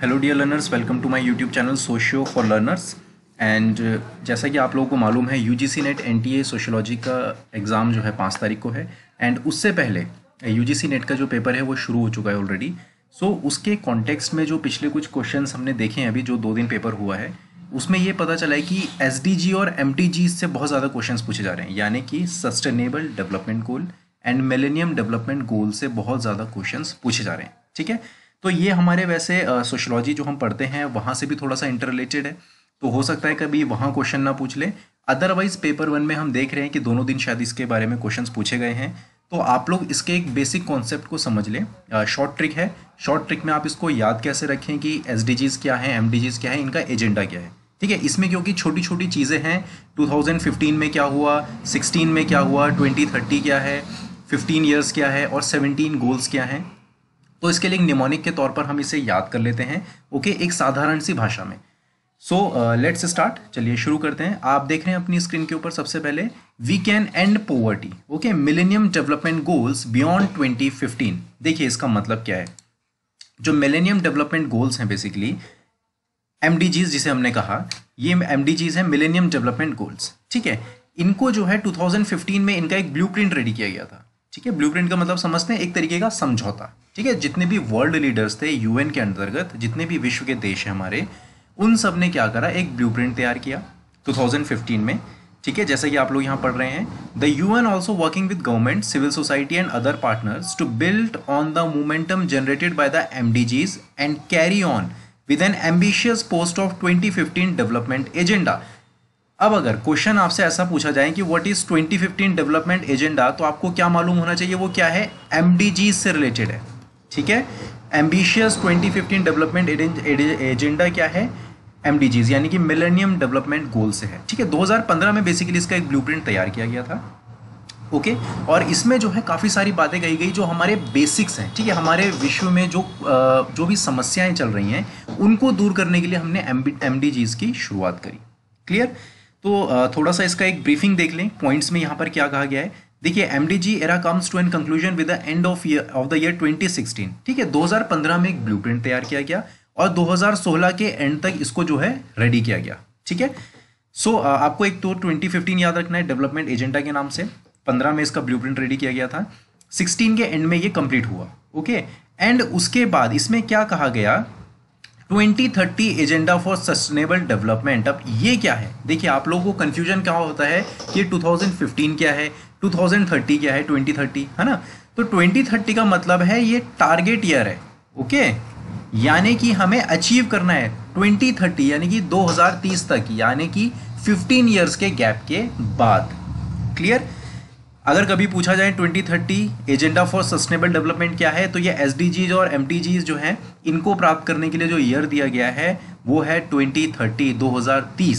Hello dear learners welcome to my YouTube channel socio for learners and जैसा कि आप लोगों को मालूम है यूजीसी नेट एनटीए सोशियोलॉजी का एग्ज़ाम जो है पाँच तारीख को है एंड उससे पहले यूजीसी uh, नेट का जो पेपर है वो शुरू हो चुका है ऑलरेडी सो so, उसके कॉन्टेक्स्ट में जो पिछले कुछ क्वेश्चन हमने देखे हैं अभी जो दो दिन पेपर हुआ है उसमें ये पता चला है कि एस और एम से बहुत ज़्यादा क्वेश्चन पूछे जा रहे हैं यानी कि sustainable development goal and millennium development goal से बहुत ज़्यादा क्वेश्चन पूछे जा रहे हैं ठीक है तो ये हमारे वैसे सोशलॉजी जो हम पढ़ते हैं वहाँ से भी थोड़ा सा इंटर रिलेटेड है तो हो सकता है कभी वहाँ क्वेश्चन ना पूछ ले अदरवाइज पेपर वन में हम देख रहे हैं कि दोनों दिन शायद इसके बारे में क्वेश्चन पूछे गए हैं तो आप लोग इसके एक बेसिक कॉन्सेप्ट को समझ लें शॉर्ट ट्रिक है शॉर्ट ट्रिक में आप इसको याद कैसे रखें कि एस क्या है एम क्या है इनका एजेंडा क्या है ठीक है इसमें क्योंकि छोटी छोटी चीज़ें हैं 2015 में क्या हुआ 16 में क्या हुआ 2030 क्या है 15 इयर्स क्या है और 17 गोल्स क्या हैं तो इसके लिए निमोनिक के तौर पर हम इसे याद कर लेते हैं ओके एक साधारण सी भाषा में सो लेट्स स्टार्ट चलिए शुरू करते हैं आप देख रहे हैं अपनी स्क्रीन के ऊपर सबसे पहले we can end poverty okay millennium development goals beyond 2015 देखिए इसका मतलब क्या है जो मिलेनियम डेवलपमेंट गोल्स हैं बेसिकली एम जिसे हमने कहा ये एम हैं मिलेनियम डेवलपमेंट गोल्स ठीक है इनको जो है 2015 में इनका एक ब्लूप्रिंट रेडी किया गया था ठीक है ब्लूप्रिंट का मतलब समझते हैं एक तरीके का समझौता ठीक है जितने भी वर्ल्ड लीडर्स थे यूएन के अंतर्गत जितने भी विश्व के देश हैं हमारे उन सब ने क्या करा एक ब्लू तैयार किया 2015 में ठीक है जैसा कि आप लोग यहाँ पढ़ रहे हैं the you N also working with government civil society and other partners to build on the momentum generated by the M D Gs and carry on with N ambitious post of 2015 development agenda अब अगर question आपसे ऐसा पूछा जाए कि what is 2015 development agenda तो आपको क्या मालूम होना चाहिए वो क्या है एम से रिलेटेड है ठीक है एम्बिशियस 2015 डेवलपमेंट एजेंडा क्या है एम यानी कि मिलेनियम डेवलपमेंट गोल से है ठीक है 2015 में बेसिकली इसका एक ब्लू तैयार किया गया था ओके okay? और इसमें जो है काफ़ी सारी बातें कही गई जो हमारे बेसिक्स हैं ठीक है हमारे विश्व में जो जो भी समस्याएं चल रही हैं उनको दूर करने के लिए हमने एम की शुरुआत करी क्लियर तो थोड़ा सा इसका एक ब्रीफिंग देख लें पॉइंट्स में यहाँ पर क्या कहा गया है देखिए M D G era comes to an conclusion with the end of year of the year 2016 ठीक है 2015 में एक प्रिंट तैयार किया गया और 2016 के एंड तक इसको जो है रेडी किया गया ठीक है सो so, आपको एक तो 2015 याद रखना है डेवलपमेंट एजेंडा के नाम से 15 में इसका प्रिंट रेडी किया गया था 16 के एंड में ये कंप्लीट हुआ ओके एंड उसके बाद इसमें क्या कहा गया 2030 एजेंडा फॉर सस्टेनेबल डेवलपमेंट अब ये क्या है देखिए आप लोगों को कंफ्यूजन क्या होता है कि 2015 क्या है 2030 क्या है 2030 है ना तो 2030 का मतलब है ये टारगेट ईयर है ओके यानी कि हमें अचीव करना है 2030 यानी कि 2030 तक यानी कि 15 ईयर्स के गैप के बाद क्लियर अगर कभी पूछा जाए 2030 एजेंडा फॉर सस्टेनेबल डेवलपमेंट क्या है तो ये एस और एम जो हैं इनको प्राप्त करने के लिए जो ईयर दिया गया है वो है 2030 2030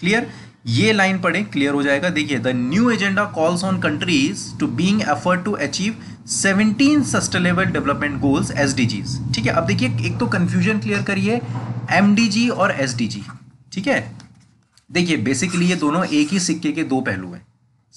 क्लियर ये लाइन पढ़े क्लियर हो जाएगा देखिए the new agenda calls on countries to being effort to achieve 17 sustainable development goals S ठीक है अब देखिए एक तो कंफ्यूजन क्लियर करिए एम और एस ठीक है देखिए बेसिकली ये दोनों एक ही सिक्के के दो पहलू हैं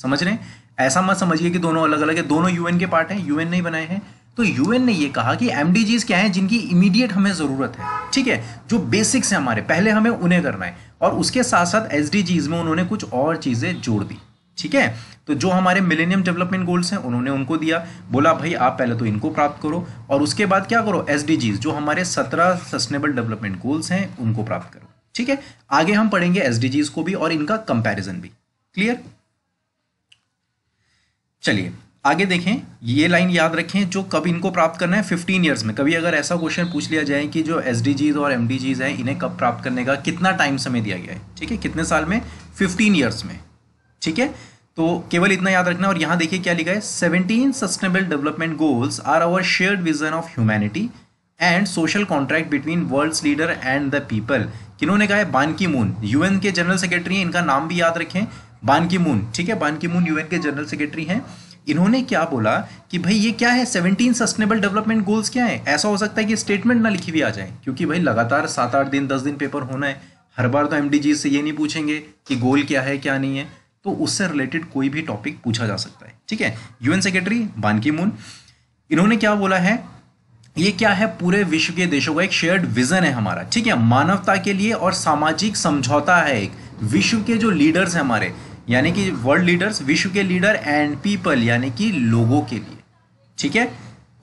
समझ रहे हैं ऐसा मत समझिए कि दोनों अलग अलग है दोनों यूएन के पार्ट हैं यूएन नहीं बनाए हैं तो यूएन ने ये कहा कि एम क्या हैं जिनकी इमीडिएट हमें ज़रूरत है ठीक है जो बेसिक्स हैं हमारे पहले हमें उन्हें करना है और उसके साथ साथ एस में उन्होंने कुछ और चीज़ें जोड़ दी ठीक है तो जो हमारे मिलेनियम डेवलपमेंट गोल्स हैं उन्होंने उनको दिया बोला भाई आप पहले तो इनको प्राप्त करो और उसके बाद क्या करो एस जो हमारे सत्रह सस्टेनेबल डेवलपमेंट गोल्स हैं उनको प्राप्त करो ठीक है आगे हम पढ़ेंगे एस को भी और इनका कंपेरिजन भी क्लियर चलिए आगे देखें ये लाइन याद रखें जो कब इनको प्राप्त करना है 15 ईयर्स में कभी अगर ऐसा क्वेश्चन पूछ लिया जाए कि जो एस और एम हैं इन्हें कब प्राप्त करने का कितना टाइम समय दिया गया है ठीक है कितने साल में 15 ईयर्स में ठीक है तो केवल इतना याद रखना और यहाँ देखिए क्या लिखा है seventeen sustainable development goals are our shared vision of humanity and social contract between worlds leader and the people किन्होंने कहा है बानकी मून यूएन के जनरल सेक्रेटरी हैं इनका नाम भी याद रखें बानकी मून ठीक है बानकी मून यूएन के जनरल सेक्रेटरी हैं इन्होंने क्या बोला कि भाई ये क्या है सेवनटीन सस्टेनेबल डेवलपमेंट गोल्स क्या है ऐसा हो सकता है कि स्टेटमेंट ना लिखी हुई आ जाए क्योंकि भाई लगातार सात आठ दिन दस दिन पेपर होना है हर बार तो एम से ये नहीं पूछेंगे कि गोल क्या है क्या नहीं है तो उससे रिलेटेड कोई भी टॉपिक पूछा जा सकता है ठीक है यूएन सेक्रेटरी बानकी मून इन्होंने क्या बोला है ये क्या है पूरे विश्व के देशों का एक शेयर्ड विजन है हमारा ठीक है मानवता के लिए और सामाजिक समझौता है एक विश्व के जो लीडर्स हैं हमारे यानी कि वर्ल्ड लीडर्स विश्व के लीडर एंड पीपल यानी कि लोगों के लिए ठीक है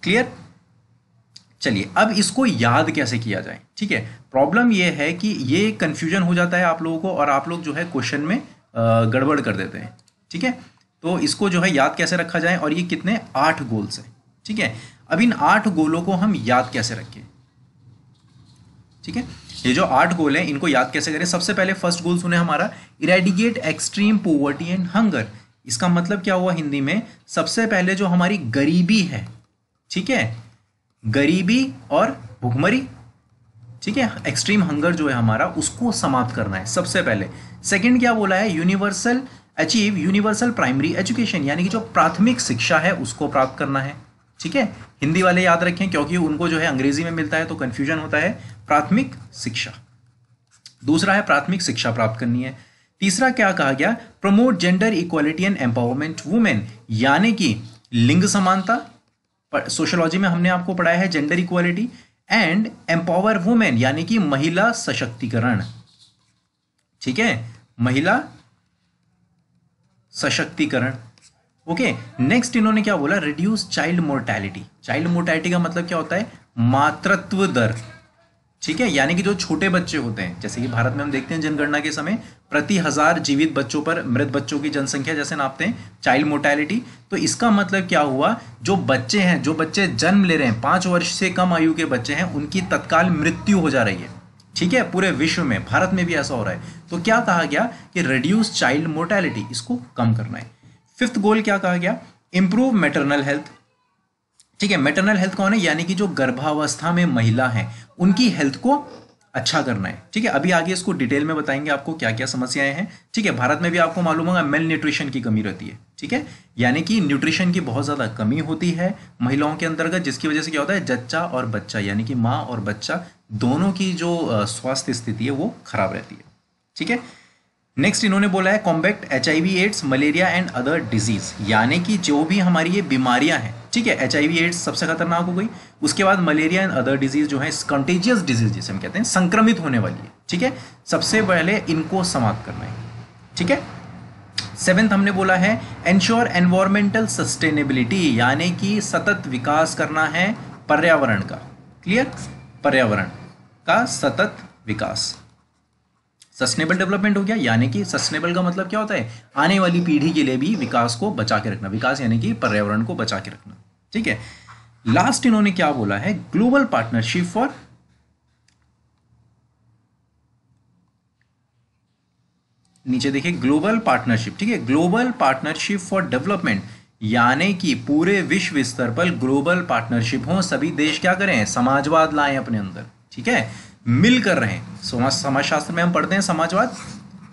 क्लियर चलिए अब इसको याद कैसे किया जाए ठीक है प्रॉब्लम यह है कि ये कंफ्यूजन हो जाता है आप लोगों को और आप लोग जो है क्वेश्चन में गड़बड़ कर देते हैं ठीक है तो इसको जो है याद कैसे रखा जाए और ये कितने आठ गोल्स हैं ठीक है अब इन आठ गोलों को हम याद कैसे रखें ठीक है ये जो आठ गोल हैं इनको याद कैसे करें सबसे पहले फर्स्ट गोल सुने हमारा eradicate extreme poverty and hunger इसका मतलब क्या हुआ हिंदी में सबसे पहले जो हमारी गरीबी है ठीक है गरीबी और भुखमरी ठीक है एक्सट्रीम हंगर जो है हमारा उसको समाप्त करना है सबसे पहले सेकंड क्या बोला है universal achieve universal primary education यानी कि जो प्राथमिक शिक्षा है उसको प्राप्त करना है ठीक है हिंदी वाले याद रखें क्योंकि उनको जो है अंग्रेजी में मिलता है तो कन्फ्यूजन होता है प्राथमिक शिक्षा दूसरा है प्राथमिक शिक्षा प्राप्त करनी है तीसरा क्या कहा गया promote gender equality and empowerment women यानी कि लिंग समानता सोशोलॉजी में हमने आपको पढ़ाया है gender equality and empower women यानी कि महिला सशक्तिकरण ठीक है महिला सशक्तिकरण ओके नेक्स्ट इन्होंने क्या बोला reduce child mortality child mortality का मतलब क्या होता है मातृत्व दर ठीक है यानी कि जो छोटे बच्चे होते हैं जैसे कि भारत में हम देखते हैं जनगणना के समय प्रति हजार जीवित बच्चों पर मृत बच्चों की जनसंख्या जैसे नापते हैं चाइल्ड मोर्टैलिटी तो इसका मतलब क्या हुआ जो बच्चे हैं जो बच्चे जन्म ले रहे हैं पांच वर्ष से कम आयु के बच्चे हैं उनकी तत्काल मृत्यु हो जा रही है ठीक है पूरे विश्व में भारत में भी ऐसा हो रहा है तो क्या कहा गया कि रिड्यूस चाइल्ड मोर्टैलिटी इसको कम करना है फिफ्थ गोल क्या कहा गया इम्प्रूव मेटरनल हेल्थ ठीक है मेटरनल हेल्थ कौन है यानी कि जो गर्भावस्था में महिला है उनकी हेल्थ को अच्छा करना है ठीक है अभी आगे इसको डिटेल में बताएंगे आपको क्या क्या समस्याएं हैं ठीक है भारत में भी आपको मालूम होगा मेल न्यूट्रिशन की कमी रहती है ठीक है यानी कि न्यूट्रिशन की बहुत ज़्यादा कमी होती है महिलाओं के अंतर्गत जिसकी वजह से क्या होता है जच्चा और बच्चा यानी कि माँ और बच्चा दोनों की जो स्वास्थ्य स्थिति है वो खराब रहती है ठीक है नेक्स्ट इन्होंने बोला है combat H AIDS malaria and other disease यानी कि जो भी हमारी ये बीमारियां हैं ठीक है एच एड्स सबसे खतरनाक हो गई उसके बाद मलेरिया एंड अदर डिजीज जो है कंटेजियस डिजीज जिसे हम कहते हैं संक्रमित होने वाली है ठीक है सबसे पहले इनको समाप्त करना है ठीक है सेवेंथ हमने बोला है एंश्योर एनवायरमेंटल सस्टेनेबिलिटी यानी कि सतत विकास करना है पर्यावरण का क्लियर पर्यावरण का सतत विकास सस्टेनेबल डेवलपमेंट हो गया यानी कि सस्टेनेबल का मतलब क्या होता है आने वाली पीढ़ी के लिए भी विकास को बचा के रखना विकास यानी कि पर्यावरण को बचा के रखना ठीक है लास्ट इन्होंने क्या बोला है ग्लोबल पार्टनरशिप फॉर नीचे देखिए ग्लोबल पार्टनरशिप ठीक है ग्लोबल पार्टनरशिप फॉर डेवलपमेंट यानी कि पूरे विश्व स्तर पर ग्लोबल पार्टनरशिप हो सभी देश क्या करें समाजवाद लाएं अपने अंदर ठीक है मिलकर रहें समाज समाजशास्त्र में हम पढ़ते हैं समाजवाद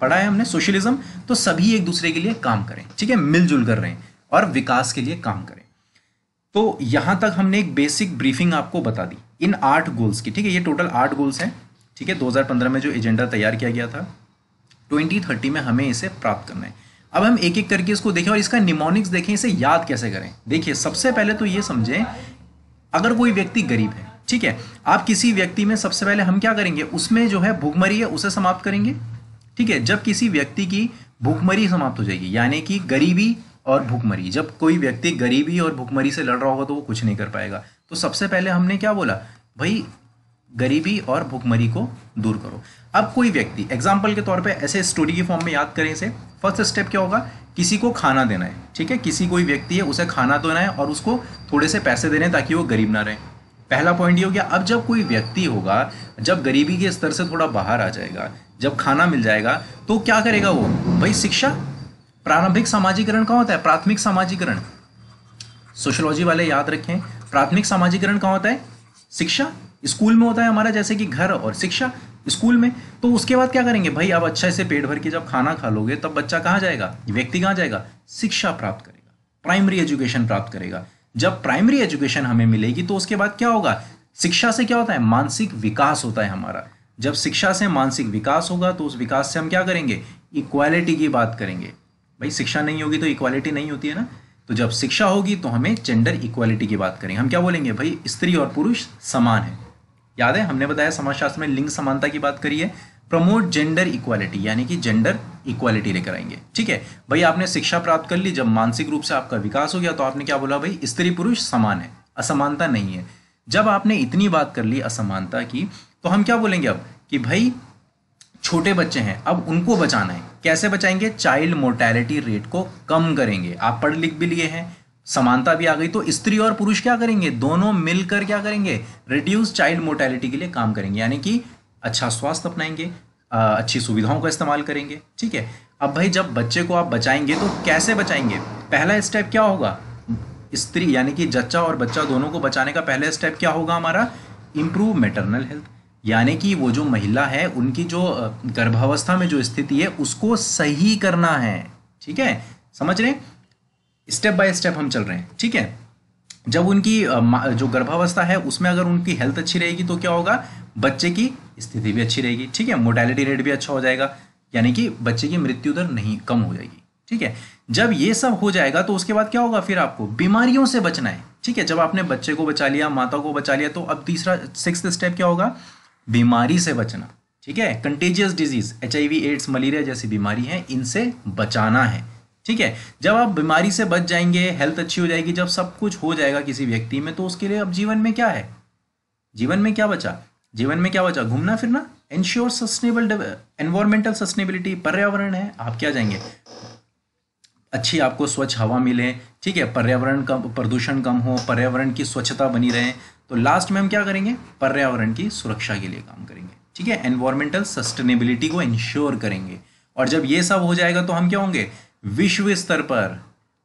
पढ़ा है हमने सोशलिज्म तो सभी एक दूसरे के लिए काम करें ठीक है मिलजुल कर रहे हैं और विकास के लिए काम करें तो यहाँ तक हमने एक बेसिक ब्रीफिंग आपको बता दी इन आठ गोल्स की ठीक है ये टोटल आठ गोल्स हैं ठीक है 2015 में जो एजेंडा तैयार किया गया था 2030 में हमें इसे प्राप्त करना है अब हम एक एक करके इसको देखें और इसका निमोनिक्स देखें इसे याद कैसे करें देखिए सबसे पहले तो ये समझें अगर कोई व्यक्ति गरीब है ठीक है आप किसी व्यक्ति में सबसे पहले हम क्या करेंगे उसमें जो है भूखमरी है उसे समाप्त करेंगे ठीक है जब किसी व्यक्ति की भूखमरी समाप्त हो जाएगी यानी कि गरीबी और भूखमरी जब कोई व्यक्ति गरीबी और भूखमरी से लड़ रहा होगा तो वो कुछ नहीं कर पाएगा तो सबसे पहले हमने क्या बोला भाई गरीबी और भूखमरी को दूर करो अब कोई व्यक्ति एग्जाम्पल के तौर पर ऐसे स्टोरी के फॉर्म में याद करें इसे फर्स्ट स्टेप क्या होगा किसी को खाना देना है ठीक है किसी कोई व्यक्ति है उसे खाना तो देना है और उसको थोड़े से पैसे देने ताकि वो गरीब ना रहे पहला पॉइंट ये हो गया अब जब कोई व्यक्ति होगा जब गरीबी के स्तर से थोड़ा बाहर आ जाएगा जब खाना मिल जाएगा तो क्या करेगा वो भाई शिक्षा प्रारंभिक सामाजिकरण कहाँ होता है प्राथमिक सामाजिकरण सोशोलॉजी वाले याद रखें प्राथमिक सामाजिकरण कहाँ होता है शिक्षा स्कूल में होता है हमारा जैसे कि घर और शिक्षा स्कूल में तो उसके बाद क्या करेंगे भाई आप अच्छे से पेट भर के जब खाना खा लोगे तब बच्चा कहाँ जाएगा व्यक्ति कहाँ जाएगा शिक्षा प्राप्त करेगा प्राइमरी एजुकेशन प्राप्त करेगा जब प्राइमरी एजुकेशन हमें मिलेगी तो उसके बाद क्या होगा शिक्षा से क्या होता है मानसिक विकास होता है हमारा जब शिक्षा से मानसिक विकास होगा तो उस विकास से हम क्या करेंगे इक्वालिटी की बात करेंगे भाई शिक्षा नहीं होगी तो इक्वालिटी नहीं होती है ना तो जब शिक्षा होगी तो हमें जेंडर इक्वालिटी की बात करेंगे हम क्या बोलेंगे भाई स्त्री और पुरुष समान है याद है हमने बताया समाजशास्त्र में लिंग समानता की बात करी है प्रमोट जेंडर इक्वालिटी यानी कि जेंडर इक्वालिटी लेकर आएंगे ठीक है भाई आपने शिक्षा प्राप्त कर ली जब मानसिक रूप से आपका विकास हो गया तो आपने क्या बोला भाई स्त्री पुरुष समान है असमानता नहीं है जब आपने इतनी बात कर ली असमानता की तो हम क्या बोलेंगे अब कि भाई छोटे बच्चे हैं अब उनको बचाना है कैसे बचाएंगे चाइल्ड मोर्टैलिटी रेट को कम करेंगे आप पढ़ लिख भी लिए हैं समानता भी आ गई तो स्त्री और पुरुष क्या करेंगे दोनों मिलकर क्या करेंगे रिड्यूस चाइल्ड मोर्टैलिटी के लिए काम करेंगे यानी कि अच्छा स्वास्थ्य अपनाएंगे अच्छी सुविधाओं का इस्तेमाल करेंगे ठीक है अब भाई जब बच्चे को आप बचाएंगे तो कैसे बचाएंगे पहला स्टेप क्या होगा स्त्री यानी कि जच्चा और बच्चा दोनों को बचाने का पहला स्टेप क्या होगा हमारा इम्प्रूव मेटरनल हेल्थ यानी कि वो जो महिला है उनकी जो गर्भावस्था में जो स्थिति है उसको सही करना है ठीक है समझ रहे स्टेप बाय स्टेप हम चल रहे हैं ठीक है जब उनकी जो गर्भावस्था है उसमें अगर उनकी हेल्थ अच्छी रहेगी तो क्या होगा बच्चे की स्थिति भी अच्छी रहेगी ठीक है मोर्टेलिटी रेट भी अच्छा हो जाएगा यानी कि बच्चे की मृत्यु दर नहीं कम हो जाएगी ठीक है जब ये सब हो जाएगा तो उसके बाद क्या होगा फिर आपको बीमारियों से बचना है ठीक है जब आपने बच्चे को बचा लिया माता को बचा लिया तो अब तीसरा सिक्स स्टेप क्या होगा बीमारी से बचना ठीक है contagious disease H AIDS malaria जैसी बीमारी है इनसे बचाना है ठीक है जब आप बीमारी से बच जाएंगे हेल्थ अच्छी हो जाएगी जब सब कुछ हो जाएगा किसी व्यक्ति में तो उसके लिए अब जीवन में क्या है जीवन में क्या बचा जीवन में क्या बचा घूमना फिरना एंश्योर सस्टेनेबल एनवायरमेंटल सस्टेनेबिलिटी पर्यावरण है आप क्या जाएंगे अच्छी आपको स्वच्छ हवा मिले ठीक है पर्यावरण कम प्रदूषण कम हो पर्यावरण की स्वच्छता बनी रहे तो लास्ट में हम क्या करेंगे पर्यावरण की सुरक्षा के लिए काम करेंगे ठीक है एनवायरमेंटल सस्टेनेबिलिटी को इंश्योर करेंगे और जब ये सब हो जाएगा तो हम क्या होंगे विश्व स्तर पर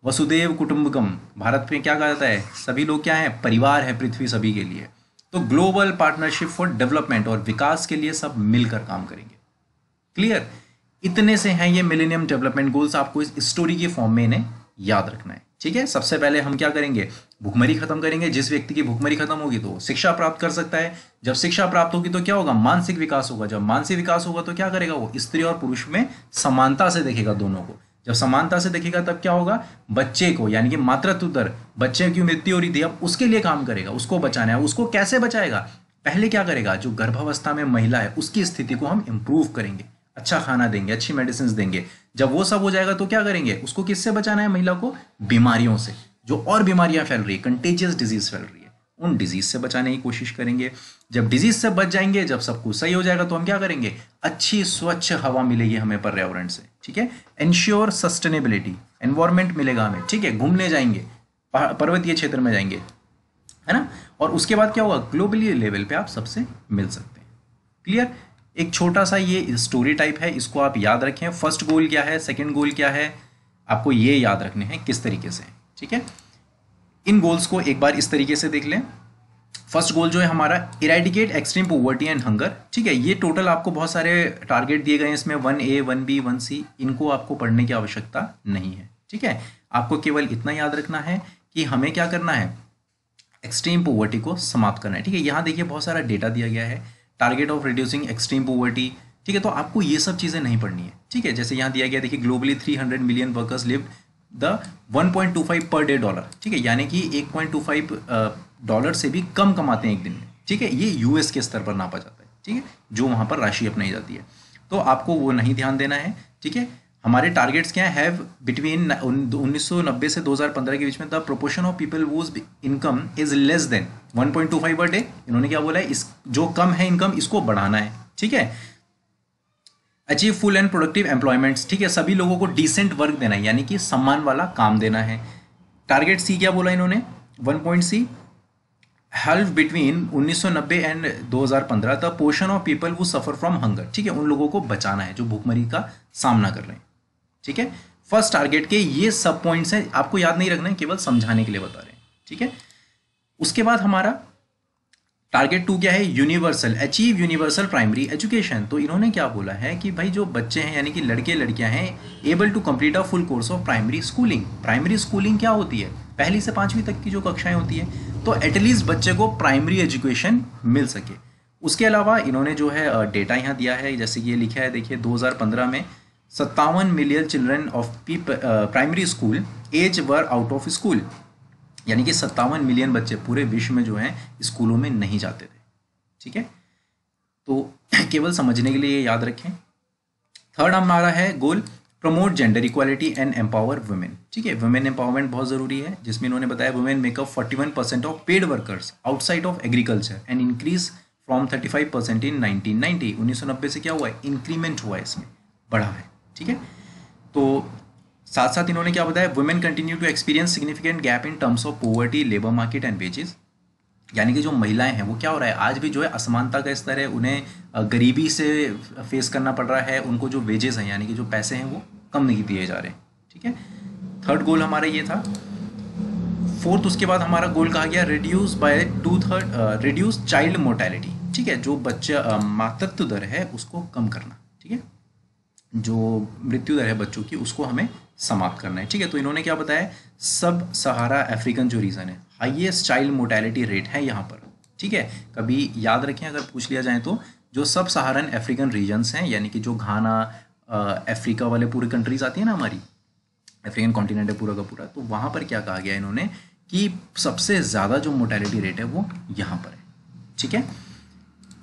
वसुदेव कुटुंबकम भारत में क्या कहा जाता है सभी लोग क्या हैं परिवार है पृथ्वी सभी के लिए तो ग्लोबल पार्टनरशिप फॉर डेवलपमेंट और विकास के लिए सब मिलकर काम करेंगे क्लियर इतने से हैं ये मिलेनियम डेवलपमेंट गोल्स आपको इस स्टोरी के फॉर्म में इन्हें याद रखना है ठीक है सबसे पहले हम क्या करेंगे भुखमरी खत्म करेंगे जिस व्यक्ति की भुखमरी खत्म होगी तो शिक्षा प्राप्त कर सकता है जब शिक्षा प्राप्त होगी तो क्या होगा मानसिक विकास होगा जब मानसिक विकास होगा तो क्या करेगा वो स्त्री और पुरुष में समानता से देखेगा दोनों को जब समानता से देखेगा तब क्या होगा बच्चे को यानी कि मातृत्व दर बच्चे की मृत्यु हो रही थी अब उसके लिए काम करेगा उसको बचाना है उसको कैसे बचाएगा पहले क्या करेगा जो गर्भावस्था में महिला है उसकी स्थिति को हम इम्प्रूव करेंगे अच्छा खाना देंगे अच्छी मेडिसिन देंगे जब वो सब हो जाएगा तो क्या करेंगे उसको किससे बचाना है महिला को बीमारियों से जो और बीमारियां फैल रही है कंटेजियस डिजीज फैल रही है उन डिजीज से बचाने की कोशिश करेंगे जब डिजीज से बच जाएंगे जब सब कुछ सही हो जाएगा तो हम क्या करेंगे अच्छी स्वच्छ हवा मिलेगी हमें पर्यावरण से ठीक है इंश्योर सस्टेनेबिलिटी एनवायरमेंट मिलेगा हमें ठीक है घूमने जाएंगे पर्वतीय क्षेत्र में जाएंगे है ना और उसके बाद क्या होगा ग्लोबली लेवल पे आप सबसे मिल सकते हैं क्लियर एक छोटा सा ये स्टोरी टाइप है इसको आप याद रखें फर्स्ट गोल क्या है सेकेंड गोल क्या है आपको ये याद रखने हैं किस तरीके से ठीक है इन गोल्स को एक बार इस तरीके से देख लें फर्स्ट गोल जो है हमारा eradicate extreme poverty and hunger ठीक है ये टोटल आपको बहुत सारे टारगेट दिए गए हैं इसमें one A one B one C इनको आपको पढ़ने की आवश्यकता नहीं है ठीक है आपको केवल इतना याद रखना है कि हमें क्या करना है एक्सट्रीम पोवर्टी को समाप्त करना है ठीक है यहाँ देखिए बहुत सारा डेटा दिया गया है target of reducing extreme poverty ठीक है तो आपको ये सब चीज़ें नहीं पढ़नी है ठीक है जैसे यहाँ दिया गया देखिए globally 300 million workers live the 1.25 per day dollar ठीक है यानी कि 1.25 डॉलर से भी कम कमाते हैं एक दिन में ठीक है ये यूएस के स्तर पर नापा जाता है ठीक है जो वहाँ पर राशि अपनाई जाती है तो आपको वो नहीं ध्यान देना है ठीक है हमारे टारगेट्स क्या हैव बिटवीन नब्बे से 2015 के बीच में the proportion of people whose income is less than 1.25 per day इन्होंने क्या बोला है इस जो कम है इनकम इसको बढ़ाना है ठीक है achieve full and productive employments ठीक है सभी लोगों को डिसेंट वर्क देना है यानी कि सम्मान वाला काम देना है टारगेट सी क्या बोला इन्होंने one point C help between 1990 and 2015 the portion of people who suffer from hunger ठीक है उन लोगों को बचाना है जो भूखमरी का सामना कर रहे हैं ठीक है फर्स्ट टारगेट के ये सब पॉइंट्स हैं आपको याद नहीं रखना है केवल समझाने के लिए बता रहे हैं ठीक है उसके बाद हमारा टारगेट टू क्या है universal achieve universal primary education तो इन्होंने क्या बोला है कि भाई जो बच्चे हैं यानी कि लड़के लड़कियां हैं able to complete a full course of primary schooling primary schooling क्या होती है पहली से पांचवीं तक की जो कक्षाएं होती है तो एटलीस्ट बच्चे को प्राइमरी एजुकेशन मिल सके उसके अलावा इन्होंने जो है डेटा यहाँ दिया है जैसे ये लिखा है देखिए 2015 में सत्तावन million children of primary school age were out of school यानी कि सत्तावन मिलियन बच्चे पूरे विश्व में जो हैं स्कूलों में नहीं जाते थे ठीक है तो केवल समझने के लिए याद रखें थर्ड हमारा है goal promote gender equality and empower women ठीक है वुमेन एम्पावरमेंट बहुत जरूरी है जिसमें इन्होंने बताया women make up forty one percent of paid workers outside of agriculture and increase from thirty five percent in nineteen ninety उन्नीस सौ नब्बे से क्या हुआ है इंक्रीमेंट हुआ है इसमें बढ़ा है ठीक है तो साथ साथ इन्होंने क्या बताया women continue to experience significant gap in terms of poverty labour market and wages यानी कि जो महिलाएं हैं वो क्या हो रहा है आज भी जो है असमानता का स्तर है उन्हें गरीबी से फेस करना पड़ रहा है उनको जो वेजेस हैं यानी कि जो पैसे हैं वो कम नहीं दिए जा रहे ठीक है थर्ड गोल हमारा ये था फोर्थ उसके बाद हमारा गोल कहा गया reduce by two third reduce child mortality ठीक है जो बच्चा मातृत्व दर है उसको कम करना ठीक है जो मृत्यु दर है बच्चों की उसको हमें समाप्त करना है ठीक है तो इन्होंने क्या बताया सब सहारा अफ्रीकन जो रीज़न है हाइएस्ट चाइल्ड मोटेलिटी रेट है यहाँ पर ठीक है कभी याद रखें अगर पूछ लिया जाए तो जो सब सहारन अफ्रीकन रीजन्स हैं यानी कि जो घाना अफ्रीका वाले पूरी कंट्रीज आती है ना हमारी अफ्रीकन कॉन्टिनेंट है पूरा का पूरा तो वहाँ पर क्या कहा गया इन्होंने कि सबसे ज़्यादा जो मोटेलिटी रेट है वो यहाँ पर है ठीक है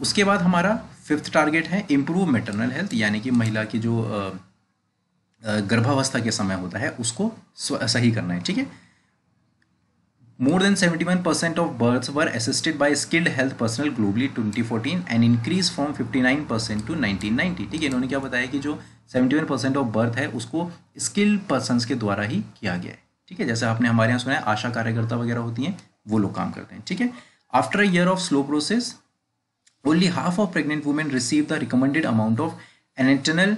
उसके बाद हमारा फिफ्थ टारगेट है इम्प्रूव मेटरनल हेल्थ यानी कि महिला की जो गर्भावस्था के समय होता है उसको सही करना है ठीक है more than 71 percent of births were assisted by skilled health personnel globally 2014 and increase from 59 percent to 1990 ठीक है इन्होंने क्या बताया कि जो 71 परसेंट ऑफ बर्थ है उसको स्किल्ड पर्सन के द्वारा ही किया गया है ठीक है जैसे आपने हमारे यहाँ सुना है आशा कार्यकर्ता वगैरह होती हैं वो लोग काम करते हैं ठीक है after a year of slow process only half of pregnant women receive the recommended amount of antenatal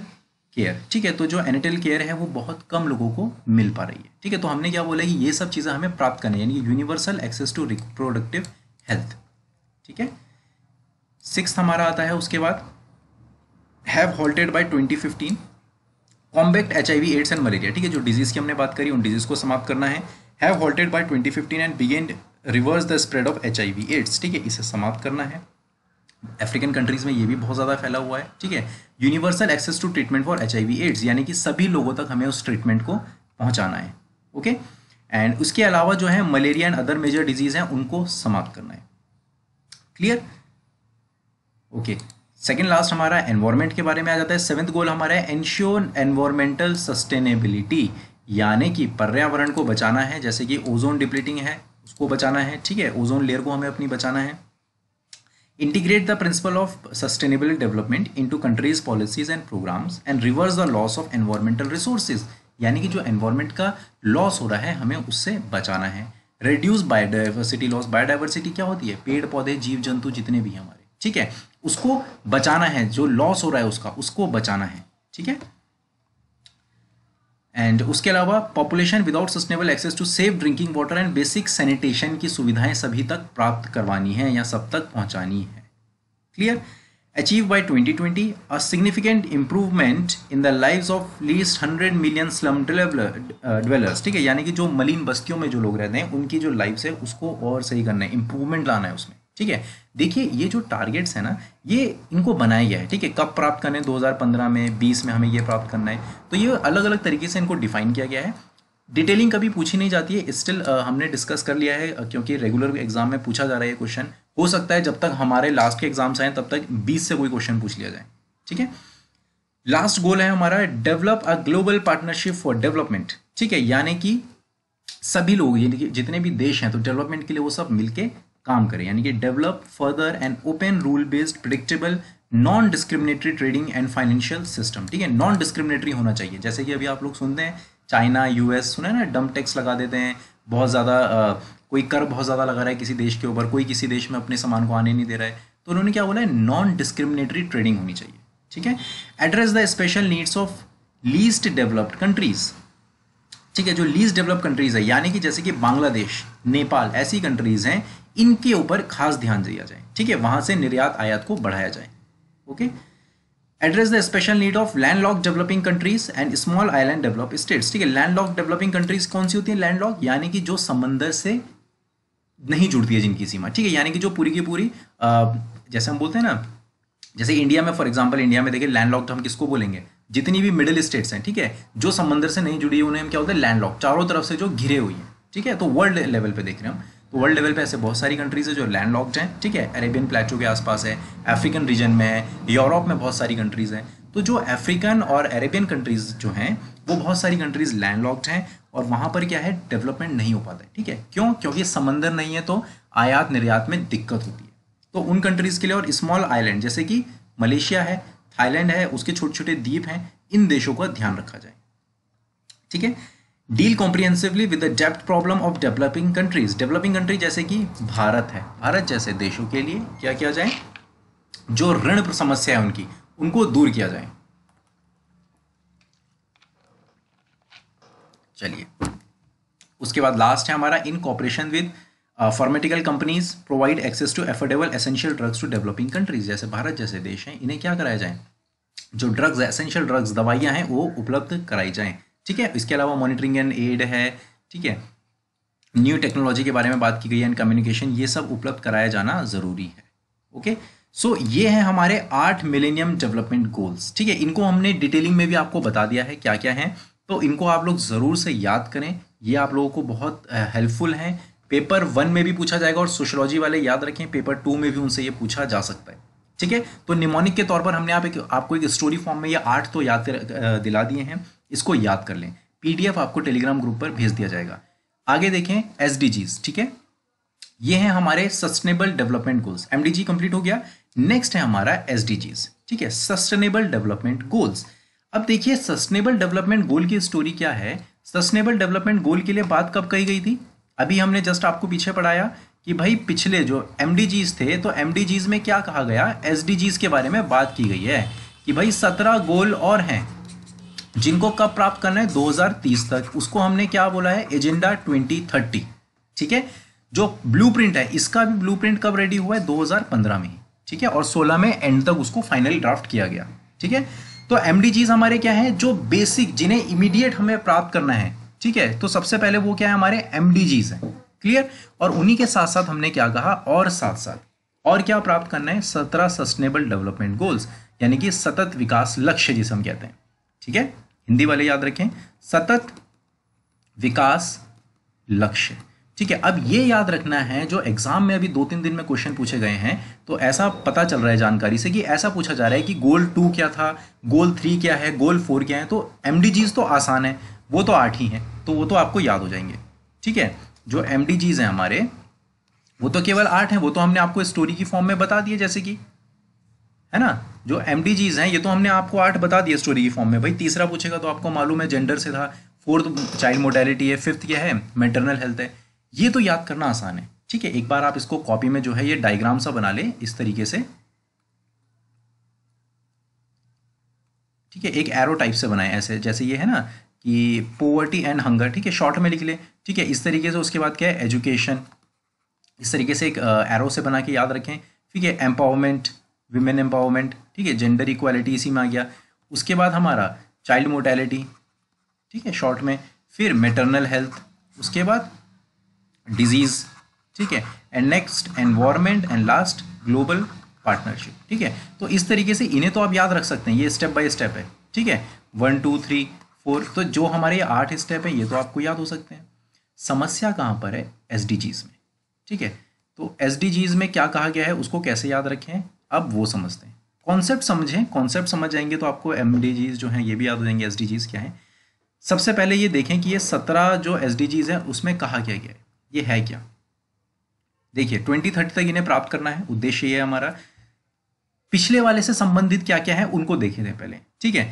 care ठीक है तो जो एनिटल केयर है वो बहुत कम लोगों को मिल पा रही है ठीक है तो हमने क्या बोला कि ये सब चीज़ें हमें प्राप्त करनी है यानी universal access to reproductive health ठीक है सिक्स हमारा आता है उसके बाद have halted by 2015 combat H I V AIDS and malaria ठीक है जो डिजीज़ की हमने बात करी उन डिजीज़ को समाप्त करना है have halted by 2015 and begin reverse the spread of H I V AIDS ठीक है इसे समाप्त करना है अफ्रीकन कंट्रीज़ में ये भी बहुत ज़्यादा फैला हुआ है ठीक है universal access to treatment for H AIDS यानी कि सभी लोगों तक हमें उस ट्रीटमेंट को पहुँचाना है ओके एंड उसके अलावा जो है malaria and other major disease हैं उनको समाप्त करना है क्लियर ओके सेकेंड लास्ट हमारा एनवायरमेंट के बारे में आ जाता है सेवेंथ गोल हमारा है एनश्योर एनवायरमेंटल सस्टेनेबिलिटी यानी कि पर्यावरण को बचाना है जैसे कि ओजोन डिप्लीटिंग है उसको बचाना है ठीक है ओजोन लेयर को हमें अपनी बचाना है integrate the principle of sustainable development into countries policies and programs and reverse the loss of environmental resources यानी कि जो एनवायरनमेंट का लॉस हो रहा है हमें उससे बचाना है रिड्यूस बायोडाइवर्सिटी लॉस बायोडाइवर्सिटी क्या होती है पेड़ पौधे जीव जंतु जितने भी हैं हमारे ठीक है उसको बचाना है जो लॉस हो रहा है उसका उसको बचाना है ठीक है एंड उसके अलावा population without sustainable access to safe drinking water and basic sanitation की सुविधाएं सभी तक प्राप्त करवानी है या सब तक पहुंचानी है clear achieve by 2020 a significant improvement in the lives of least hundred million slum dwellers ठीक है यानी कि जो मलिन बस्तियों में जो लोग रहते हैं उनकी जो लाइफ है उसको और सही करना है इम्प्रूवमेंट लाना है उसमें ठीक है देखिए ये जो टारगेट्स है ना ये इनको बनाया गया है ठीक है कब प्राप्त करने 2015 में 20 में हमें ये प्राप्त करना है तो ये अलग अलग तरीके से इनको डिफाइन किया गया है डिटेलिंग कभी पूछी नहीं जाती है स्टिल हमने डिस्कस कर लिया है क्योंकि रेगुलर एग्जाम में पूछा जा रहा है ये क्वेश्चन हो सकता है जब तक हमारे लास्ट के एग्जाम्स आए तब तक बीस से कोई क्वेश्चन पूछ लिया जाए ठीक है लास्ट गोल है हमारा develop a global partnership for development ठीक है यानी कि सभी लोग जितने भी देश हैं तो डेवलपमेंट के लिए वो सब मिलके काम करें यानी कि develop further and open rule based predictable non discriminatory trading and financial system ठीक है नॉन डिस्क्रिमिनेटरी होना चाहिए जैसे कि अभी आप लोग सुनते हैं चाइना यूएस सुने ना डम टैक्स लगा देते हैं बहुत ज़्यादा कोई कर बहुत ज़्यादा लगा रहा है किसी देश के ऊपर कोई किसी देश में अपने सामान को आने नहीं दे रहा है तो उन्होंने क्या बोला है नॉन डिस्क्रिमिनेटरी ट्रेडिंग होनी चाहिए ठीक है address the special needs of least developed countries ठीक है जो लीस्ट डेवलप कंट्रीज है यानी कि जैसे कि बांग्लादेश नेपाल ऐसी कंट्रीज हैं इनके ऊपर खास ध्यान दिया जाए ठीक है वहां से निर्यात आयात को बढ़ाया जाए okay address the special need of land lock developing countries and small island develop states ठीक है लैंड लॉक डेवलपिंग कंट्रीज कौन सी होती है लैंड लॉक यानी कि जो समंदर से नहीं जुड़ती है जिनकी सीमा ठीक है यानी कि जो पूरी की पूरी आ, जैसे हम बोलते हैं ना जैसे इंडिया में फॉर एग्जाम्पल इंडिया में देखिए लैंड तो हम किसको बोलेंगे जितनी भी मिडिल स्टेट्स हैं ठीक है जो समंदर से नहीं जुड़ी है उन्हें हम क्या होता है लैंड लॉक चारों तरफ से जो घिरे हुई हैं ठीक है तो वर्ल्ड लेवल पर देख रहे हैं हम तो वर्ल्ड लेवल पे ऐसे बहुत सारी कंट्रीज़ है जो लैंड लॉक्ड हैं ठीक है अरेबियन प्लेटो के आसपास है अफ्रीकन रीजन में है यूरोप में बहुत सारी कंट्रीज़ हैं तो जो अफ्रीकन और अरेबियन कंट्रीज़ जो हैं वो बहुत सारी कंट्रीज़ लैंड लॉक्ड हैं और वहाँ पर क्या है डेवलपमेंट नहीं हो पाता है ठीक है क्यों क्योंकि समंदर नहीं है तो आयात निर्यात में दिक्कत होती है तो उन कंट्रीज़ के लिए और स्मॉल आइलैंड जैसे कि मलेशिया है थाईलैंड है उसके छोटे छोटे द्वीप हैं इन देशों का ध्यान रखा जाए ठीक है deal comprehensively with the depth problem of developing countries developing country जैसे कि भारत है भारत जैसे देशों के लिए क्या किया जाए जो ऋण समस्या है उनकी उनको दूर किया जाए चलिए उसके बाद लास्ट है हमारा in cooperation with pharmaceutical companies provide access to affordable essential drugs to developing countries जैसे भारत जैसे देश हैं इन्हें क्या कराया जाए जो ड्रग्स एसेंशियल ड्रग्स दवाइयां हैं वो उपलब्ध कराई जाएं ठीक है इसके अलावा मॉनिटरिंग एंड एड है ठीक है न्यू टेक्नोलॉजी के बारे में बात की गई है एंड कम्युनिकेशन ये सब उपलब्ध कराया जाना ज़रूरी है ओके सो so, ये है हमारे आठ मिलेनियम डेवलपमेंट गोल्स ठीक है इनको हमने डिटेलिंग में भी आपको बता दिया है क्या क्या है तो इनको आप लोग ज़रूर से याद करें ये आप लोगों को बहुत हेल्पफुल है पेपर वन में भी पूछा जाएगा और सोशोलॉजी वाले याद रखें पेपर टू में भी उनसे ये पूछा जा सकता है ठीक है तो निमोनिक के तौर पर हमने आप एक आपको एक स्टोरी फॉर्म में ये आठ तो याद दिला दिए हैं इसको याद कर लें पीडीएफ आपको टेलीग्राम ग्रुप पर भेज दिया जाएगा आगे देखें एस ठीक है ये हैं हमारे sustainable development goals M complete हो गया नेक्स्ट है हमारा एस ठीक है सस्टेनेबल डेवलपमेंट गोल्स अब देखिए सस्टेनेबल डेवलपमेंट गोल की स्टोरी क्या है सस्टेनेबल डेवलपमेंट गोल के लिए बात कब कही गई थी अभी हमने जस्ट आपको पीछे पढ़ाया कि भाई पिछले जो एम थे तो एम में क्या कहा गया एस के बारे में बात की गई है कि भाई सत्रह गोल और हैं जिनको कब प्राप्त करना है 2030 तक उसको हमने क्या बोला है एजेंडा 2030 ठीक है जो ब्लूप्रिंट है इसका भी ब्लूप्रिंट कब रेडी हुआ है 2015 में ठीक है और 16 में एंड तक उसको फाइनल ड्राफ्ट किया गया ठीक है तो एम हमारे क्या है जो बेसिक जिन्हें इमीडिएट हमें प्राप्त करना है ठीक है तो सबसे पहले वो क्या है हमारे एम है क्लियर और उन्हीं के साथ साथ हमने क्या कहा और साथ साथ और क्या प्राप्त करना है सत्रह सस्टेनेबल डेवलपमेंट गोल्स यानी कि सतत विकास लक्ष्य जिसे हम कहते हैं ठीक है हिंदी वाले याद रखें सतत विकास लक्ष्य ठीक है अब ये याद रखना है जो एग्जाम में अभी दो तीन दिन में क्वेश्चन पूछे गए हैं तो ऐसा पता चल रहा है जानकारी से कि ऐसा पूछा जा रहा है कि गोल टू क्या था गोल थ्री क्या है गोल फोर क्या है तो एम तो आसान है वो तो आठ ही हैं तो वो तो आपको याद हो जाएंगे ठीक है जो एम हैं हमारे वो तो केवल आठ हैं वो तो हमने आपको स्टोरी की फॉर्म में बता दिए जैसे कि है ना जो एम हैं ये तो हमने आपको आठ बता दिया स्टोरी की फॉर्म में भाई तीसरा पूछेगा तो आपको मालूम है जेंडर से था फोर्थ चाइल्ड मोटेलिटी है फिफ्थ क्या है मेटरनल हेल्थ है ये तो याद करना आसान है ठीक है एक बार आप इसको कॉपी में जो है ये डायग्राम सा बना ले इस तरीके से ठीक है एक एरो टाइप से बनाए ऐसे जैसे ये है ना कि पोवर्टी एंड हंगर ठीक है शॉर्ट में लिख ले ठीक है इस तरीके से उसके बाद क्या है एजुकेशन इस तरीके से एक एरो से बना के याद रखें ठीक है एम्पावरमेंट वीमेन एम्पावरमेंट ठीक है जेंडर इक्वालिटी इसी में आ गया उसके बाद हमारा चाइल्ड मोर्टेलिटी ठीक है शॉर्ट में फिर मेटरनल हेल्थ उसके बाद डिजीज़ ठीक है and next environment and last global partnership ठीक है तो इस तरीके से इन्हें तो आप याद रख सकते हैं ये स्टेप बाय स्टेप है ठीक है वन टू थ्री फोर तो जो हमारे आठ स्टेप है ये तो आपको याद हो सकते हैं समस्या कहाँ पर है एस में ठीक है तो एस में क्या कहा गया है उसको कैसे याद रखें अब वो समझते हैं कॉन्सेप्ट समझें कॉन्सेप्ट समझ जाएंगे तो आपको एम जो हैं ये भी याद हो जाएंगे एस क्या हैं सबसे पहले ये देखें कि ये सत्रह जो एस हैं उसमें कहा क्या गया है ये है क्या देखिए ट्वेंटी थर्टी तक इन्हें प्राप्त करना है उद्देश्य ये है हमारा पिछले वाले से संबंधित क्या क्या है उनको देखे थे पहले ठीक है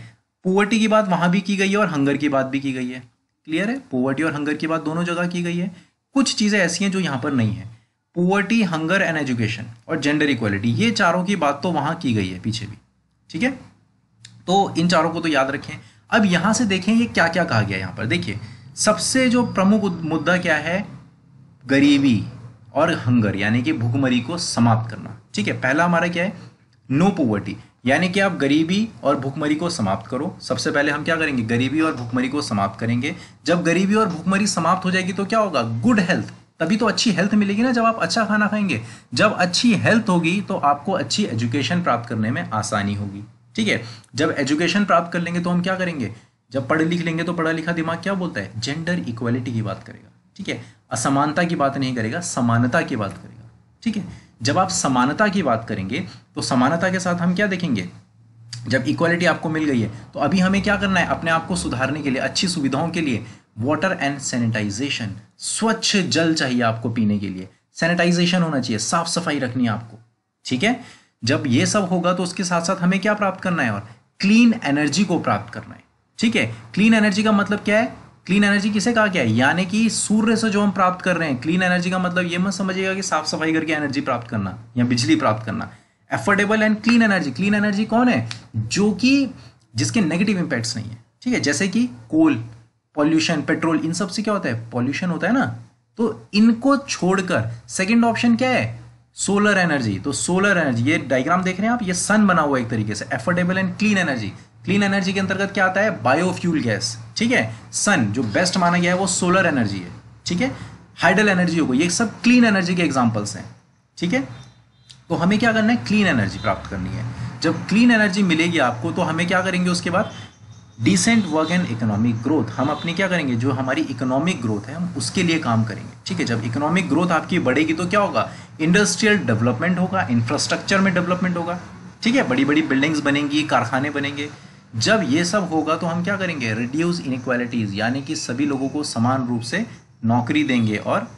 पोवर्टी की बात वहां भी की गई है और हंगर की बात भी की गई है क्लियर है पोवर्टी और हंगर की बात दोनों जगह की गई है कुछ चीज़ें ऐसी हैं जो यहाँ पर नहीं है पुअर्टी हंगर एंड एजुकेशन और जेंडर इक्वलिटी ये चारों की बात तो वहां की गई है पीछे भी ठीक है तो इन चारों को तो याद रखें अब यहां से देखें ये क्या क्या कहा गया यहां पर देखिए सबसे जो प्रमुख मुद्दा क्या है गरीबी और हंगर यानी कि भूखमरी को समाप्त करना ठीक है पहला हमारा क्या है नो पुअर्टी यानी कि आप गरीबी और भूखमरी को समाप्त करो सबसे पहले हम क्या करेंगे गरीबी और भूखमरी को समाप्त करेंगे जब गरीबी और भूखमरी समाप्त हो जाएगी तो क्या होगा गुड हेल्थ तभी तो अच्छी हेल्थ मिलेगी ना जब आप अच्छा खाना खाएंगे जब अच्छी हेल्थ होगी तो आपको अच्छी एजुकेशन प्राप्त करने में आसानी होगी ठीक है जब एजुकेशन प्राप्त कर लेंगे तो हम क्या करेंगे जब पढ़ लिख लेंगे तो पढ़ा लिखा दिमाग क्या बोलता है जेंडर इक्वालिटी की बात करेगा ठीक है असमानता की बात नहीं करेगा समानता की बात करेगा ठीक है जब आप समानता की बात करेंगे तो समानता के साथ हम क्या देखेंगे जब इक्वालिटी आपको मिल गई है तो अभी हमें क्या करना है अपने आप को सुधारने के लिए अच्छी सुविधाओं के लिए वाटर एंड सैनिटाइजेशन स्वच्छ जल चाहिए आपको पीने के लिए सैनिटाइजेशन होना चाहिए साफ सफाई रखनी है आपको ठीक है जब ये सब होगा तो उसके साथ साथ हमें क्या प्राप्त करना है और क्लीन एनर्जी को प्राप्त करना है ठीक है क्लीन एनर्जी का मतलब क्या है क्लीन एनर्जी किसे कहा गया है यानी कि सूर्य से जो हम प्राप्त कर रहे हैं क्लीन एनर्जी का मतलब ये मत समझिएगा कि साफ सफाई करके एनर्जी प्राप्त करना या बिजली प्राप्त करना affordable and clean energy clean energy कौन है जो कि जिसके नेगेटिव इंपैक्ट्स नहीं है ठीक है जैसे कि कोल पॉल्यूशन पेट्रोल इन सब से क्या होता है पॉल्यूशन होता है ना तो इनको छोड़कर सेकंड ऑप्शन क्या है सोलर एनर्जी तो सोलर एनर्जी ये डायग्राम देख रहे हैं आप ये सन बना हुआ एक तरीके से affordable and clean energy clean energy के अंतर्गत क्या आता है बायोफ्यूल गैस ठीक है सन जो बेस्ट माना गया है वो सोलर एनर्जी है ठीक है हाइड्रल एनर्जी हो गई ये सब क्लीन एनर्जी के एग्जाम्पल्स हैं ठीक है तो हमें क्या करना है क्लीन एनर्जी प्राप्त करनी है जब क्लीन एनर्जी मिलेगी आपको तो हमें क्या करेंगे उसके बाद decent work and economic growth हम अपनी क्या करेंगे जो हमारी इकोनॉमिक ग्रोथ है हम उसके लिए काम करेंगे ठीक है जब इकोनॉमिक ग्रोथ आपकी बढ़ेगी तो क्या होगा इंडस्ट्रियल डेवलपमेंट होगा इंफ्रास्ट्रक्चर में डेवलपमेंट होगा ठीक है बड़ी बड़ी बिल्डिंग्स बनेंगी कारखाने बनेंगे जब ये सब होगा तो हम क्या करेंगे रिड्यूस इनक्वालिटीज़ यानी कि सभी लोगों को समान रूप से नौकरी देंगे और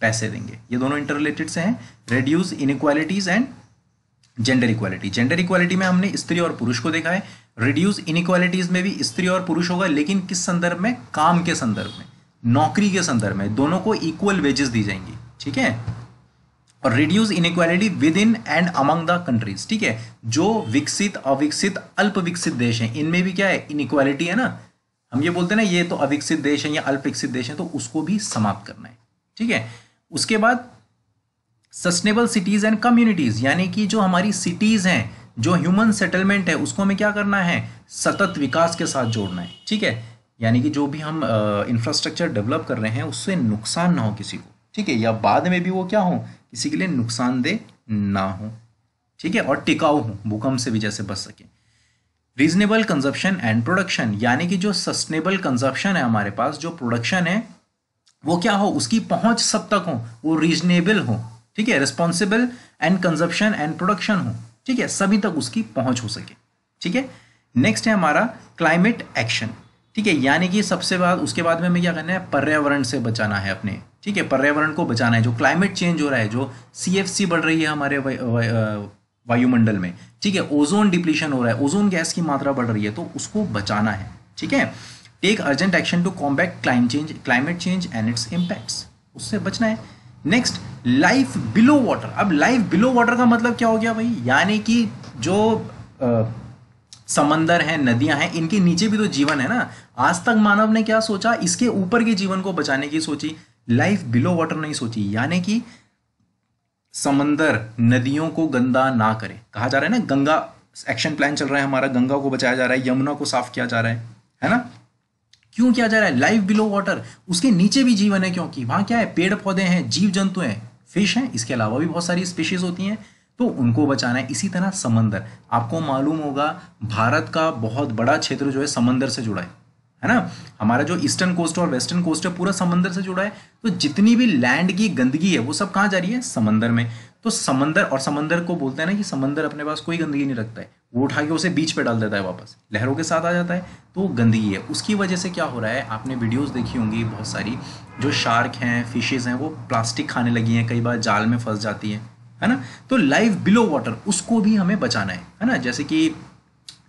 पैसे देंगे ये दोनों इंटर रिलेटेड से हैं reduce inequalities and gender equality gender equality में हमने स्त्री और पुरुष को देखा है रिड्यूस इनक्वालिटीज में भी स्त्री और पुरुष होगा लेकिन किस संदर्भ में काम के संदर्भ में नौकरी के संदर्भ में दोनों को इक्वल वेजेस दी जाएंगी ठीक है और reduce inequality within and among the countries ठीक है जो विकसित अविकसित अल्प विकसित देश है इनमें भी क्या है इनक्वालिटी है ना हम ये बोलते हैं ना ये तो अविकसित देश है या अल्प विकसित देश है तो उसको भी समाप्त करना है ठीक है उसके बाद सस्टेनेबल सिटीज एंड कम्युनिटीज यानी कि जो हमारी सिटीज हैं जो ह्यूमन सेटलमेंट है उसको हमें क्या करना है सतत विकास के साथ जोड़ना है ठीक है यानी कि जो भी हम इंफ्रास्ट्रक्चर डेवलप कर रहे हैं उससे नुकसान ना हो किसी को ठीक है या बाद में भी वो क्या हो किसी के लिए नुकसानदेह ना हो ठीक है और टिकाऊ हो भूकंप से भी जैसे बच सके रीजनेबल कंजप्शन एंड प्रोडक्शन यानी कि जो सस्टेनेबल कंजप्शन है हमारे पास जो प्रोडक्शन है वो क्या हो उसकी पहुंच सब तक हो वो रीजनेबल हो ठीक है responsible and consumption and production हो ठीक है सभी तक उसकी पहुंच हो सके ठीक है नेक्स्ट है हमारा क्लाइमेट एक्शन ठीक है यानी कि सबसे बाद उसके बाद में हमें क्या करना है पर्यावरण से बचाना है अपने ठीक है पर्यावरण को बचाना है जो क्लाइमेट चेंज हो रहा है जो सी बढ़ रही है हमारे वायुमंडल में ठीक है ओजोन डिप्लीशन हो रहा है ओजोन गैस की मात्रा बढ़ रही है तो उसको बचाना है ठीक है take urgent action to combat climate change climate change and its impacts उससे बचना है नेक्स्ट लाइफ बिलो वाटर अब लाइफ बिलो वाटर का मतलब क्या हो गया भाई यानी कि जो आ, समंदर हैं नदियां हैं इनके नीचे भी तो जीवन है ना आज तक मानव ने क्या सोचा इसके ऊपर के जीवन को बचाने की सोची लाइफ बिलो वाटर नहीं सोची यानी कि समंदर नदियों को गंदा ना करे कहा जा रहा है ना गंगा एक्शन प्लान चल रहा है हमारा गंगा को बचाया जा रहा है यमुना को साफ किया जा रहा है है ना क्यों किया जा रहा है लाइफ बिलो वाटर उसके नीचे भी जीवन है क्योंकि वहां क्या है पेड़ पौधे हैं जीव जंतु हैं फिश हैं इसके अलावा भी बहुत सारी स्पीशीज होती हैं तो उनको बचाना है इसी तरह समंदर आपको मालूम होगा भारत का बहुत बड़ा क्षेत्र जो है समंदर से जुड़ा है है ना हमारा जो ईस्टर्न कोस्ट और वेस्टर्न कोस्ट है पूरा समंदर से जुड़ा है तो जितनी भी लैंड की गंदगी है वो सब कहाँ जा रही है समंदर में तो समंदर और समंदर को बोलते हैं ना कि समंदर अपने पास कोई गंदगी नहीं रखता है वो उठा के उसे बीच पे डाल देता है वापस लहरों के साथ आ जाता है तो गंदगी है उसकी वजह से क्या हो रहा है आपने वीडियोस देखी होंगी बहुत सारी जो शार्क हैं फिशेज़ हैं वो प्लास्टिक खाने लगी हैं कई बार जाल में फंस जाती हैं है ना तो लाइफ बिलो वाटर उसको भी हमें बचाना है है ना जैसे कि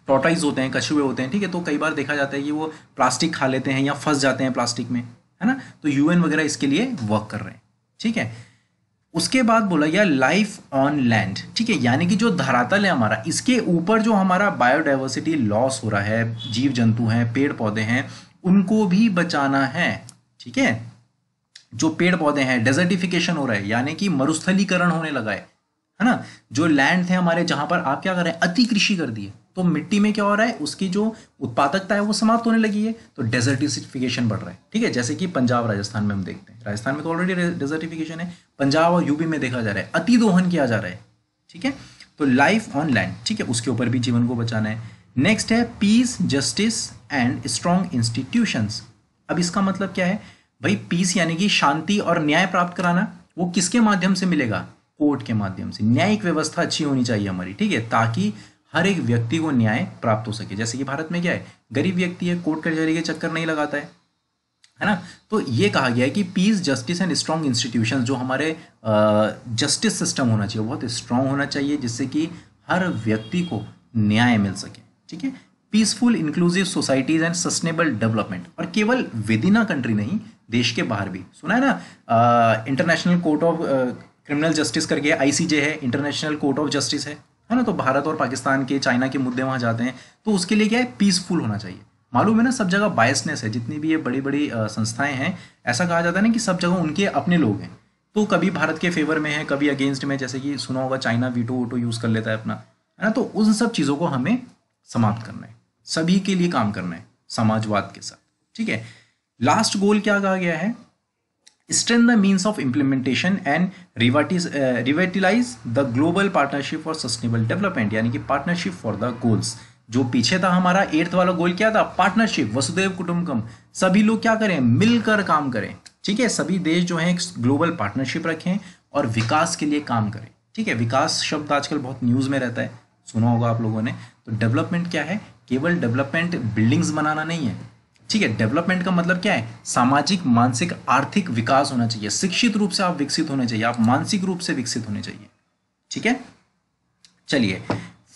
टोटाइज होते हैं कछुए होते हैं ठीक है तो कई बार देखा जाता है कि वो प्लास्टिक खा लेते हैं या फंस जाते हैं प्लास्टिक में है ना तो यूएन वगैरह इसके लिए वर्क कर रहे हैं ठीक है उसके बाद बोला गया लाइफ ऑन लैंड ठीक है यानी कि जो धरातल है हमारा इसके ऊपर जो हमारा बायोडाइवर्सिटी लॉस हो रहा है जीव जंतु हैं पेड़ पौधे हैं उनको भी बचाना है ठीक है जो पेड़ पौधे हैं डेजर्टिफिकेशन हो रहा है यानी कि मरुस्थलीकरण होने लगा है है ना जो लैंड थे हमारे जहाँ पर आप क्या कर रहे हैं अति कृषि कर दी तो मिट्टी में क्या हो रहा है उसकी जो उत्पादकता है वो समाप्त होने लगी है तो डेजर्टिफिकेशन बढ़ रहा है ठीक है जैसे कि पंजाब राजस्थान में हम देखते हैं राजस्थान में तो ऑलरेडी डेजर्टिफिकेशन है पंजाब और यूपी में देखा जा रहा है अति दोहन किया जा रहा है ठीक है तो लाइफ ऑन लैंड ठीक है उसके ऊपर भी जीवन को बचाना है नेक्स्ट है peace justice and strong institution अब इसका मतलब क्या है भाई पीस यानी कि शांति और न्याय प्राप्त कराना वो किसके माध्यम से मिलेगा कोर्ट के माध्यम से न्यायिक व्यवस्था अच्छी होनी चाहिए हमारी ठीक है ताकि हर एक व्यक्ति को न्याय प्राप्त हो सके जैसे कि भारत में क्या है गरीब व्यक्ति है कोर्ट कचहरी के चक्कर नहीं लगाता है है ना तो ये कहा गया है कि peace justice and strong institution जो हमारे जस्टिस सिस्टम होना चाहिए बहुत स्ट्रांग होना चाहिए जिससे कि हर व्यक्ति को न्याय मिल सके ठीक है peaceful inclusive societies and sustainable development और केवल विद इन अ कंट्री नहीं देश के बाहर भी सुना है ना international court of criminal justice करके आईसीजे है इंटरनेशनल कोर्ट ऑफ जस्टिस है है ना तो भारत और पाकिस्तान के चाइना के मुद्दे वहाँ जाते हैं तो उसके लिए क्या है पीसफुल होना चाहिए मालूम है ना सब जगह बायसनेस है जितनी भी ये बड़ी बड़ी संस्थाएं हैं ऐसा कहा जाता है ना कि सब जगह उनके अपने लोग हैं तो कभी भारत के फेवर में है कभी अगेंस्ट में जैसे कि सुना होगा चाइना वीटो वोटो यूज़ कर लेता है अपना है ना तो उन सब चीज़ों को हमें समाप्त करना है सभी के लिए काम करना है समाजवाद के साथ ठीक है लास्ट गोल क्या कहा गया है strengthen the means of implementation and uh, revitalize the global partnership for sustainable development यानी कि partnership for the goals जो पीछे था हमारा एट्थ वाला गोल क्या था पार्टनरशिप वसुदेव कुटुंबकम सभी लोग क्या करें मिलकर काम करें ठीक है सभी देश जो हैं ग्लोबल पार्टनरशिप रखें और विकास के लिए काम करें ठीक है विकास शब्द आजकल बहुत न्यूज़ में रहता है सुना होगा आप लोगों ने तो डेवलपमेंट क्या है केवल डेवलपमेंट बिल्डिंग्स बनाना नहीं है ठीक है डेवलपमेंट का मतलब क्या है सामाजिक मानसिक आर्थिक विकास होना चाहिए शिक्षित रूप से आप विकसित होने चाहिए आप मानसिक रूप से विकसित होने चाहिए ठीक है चलिए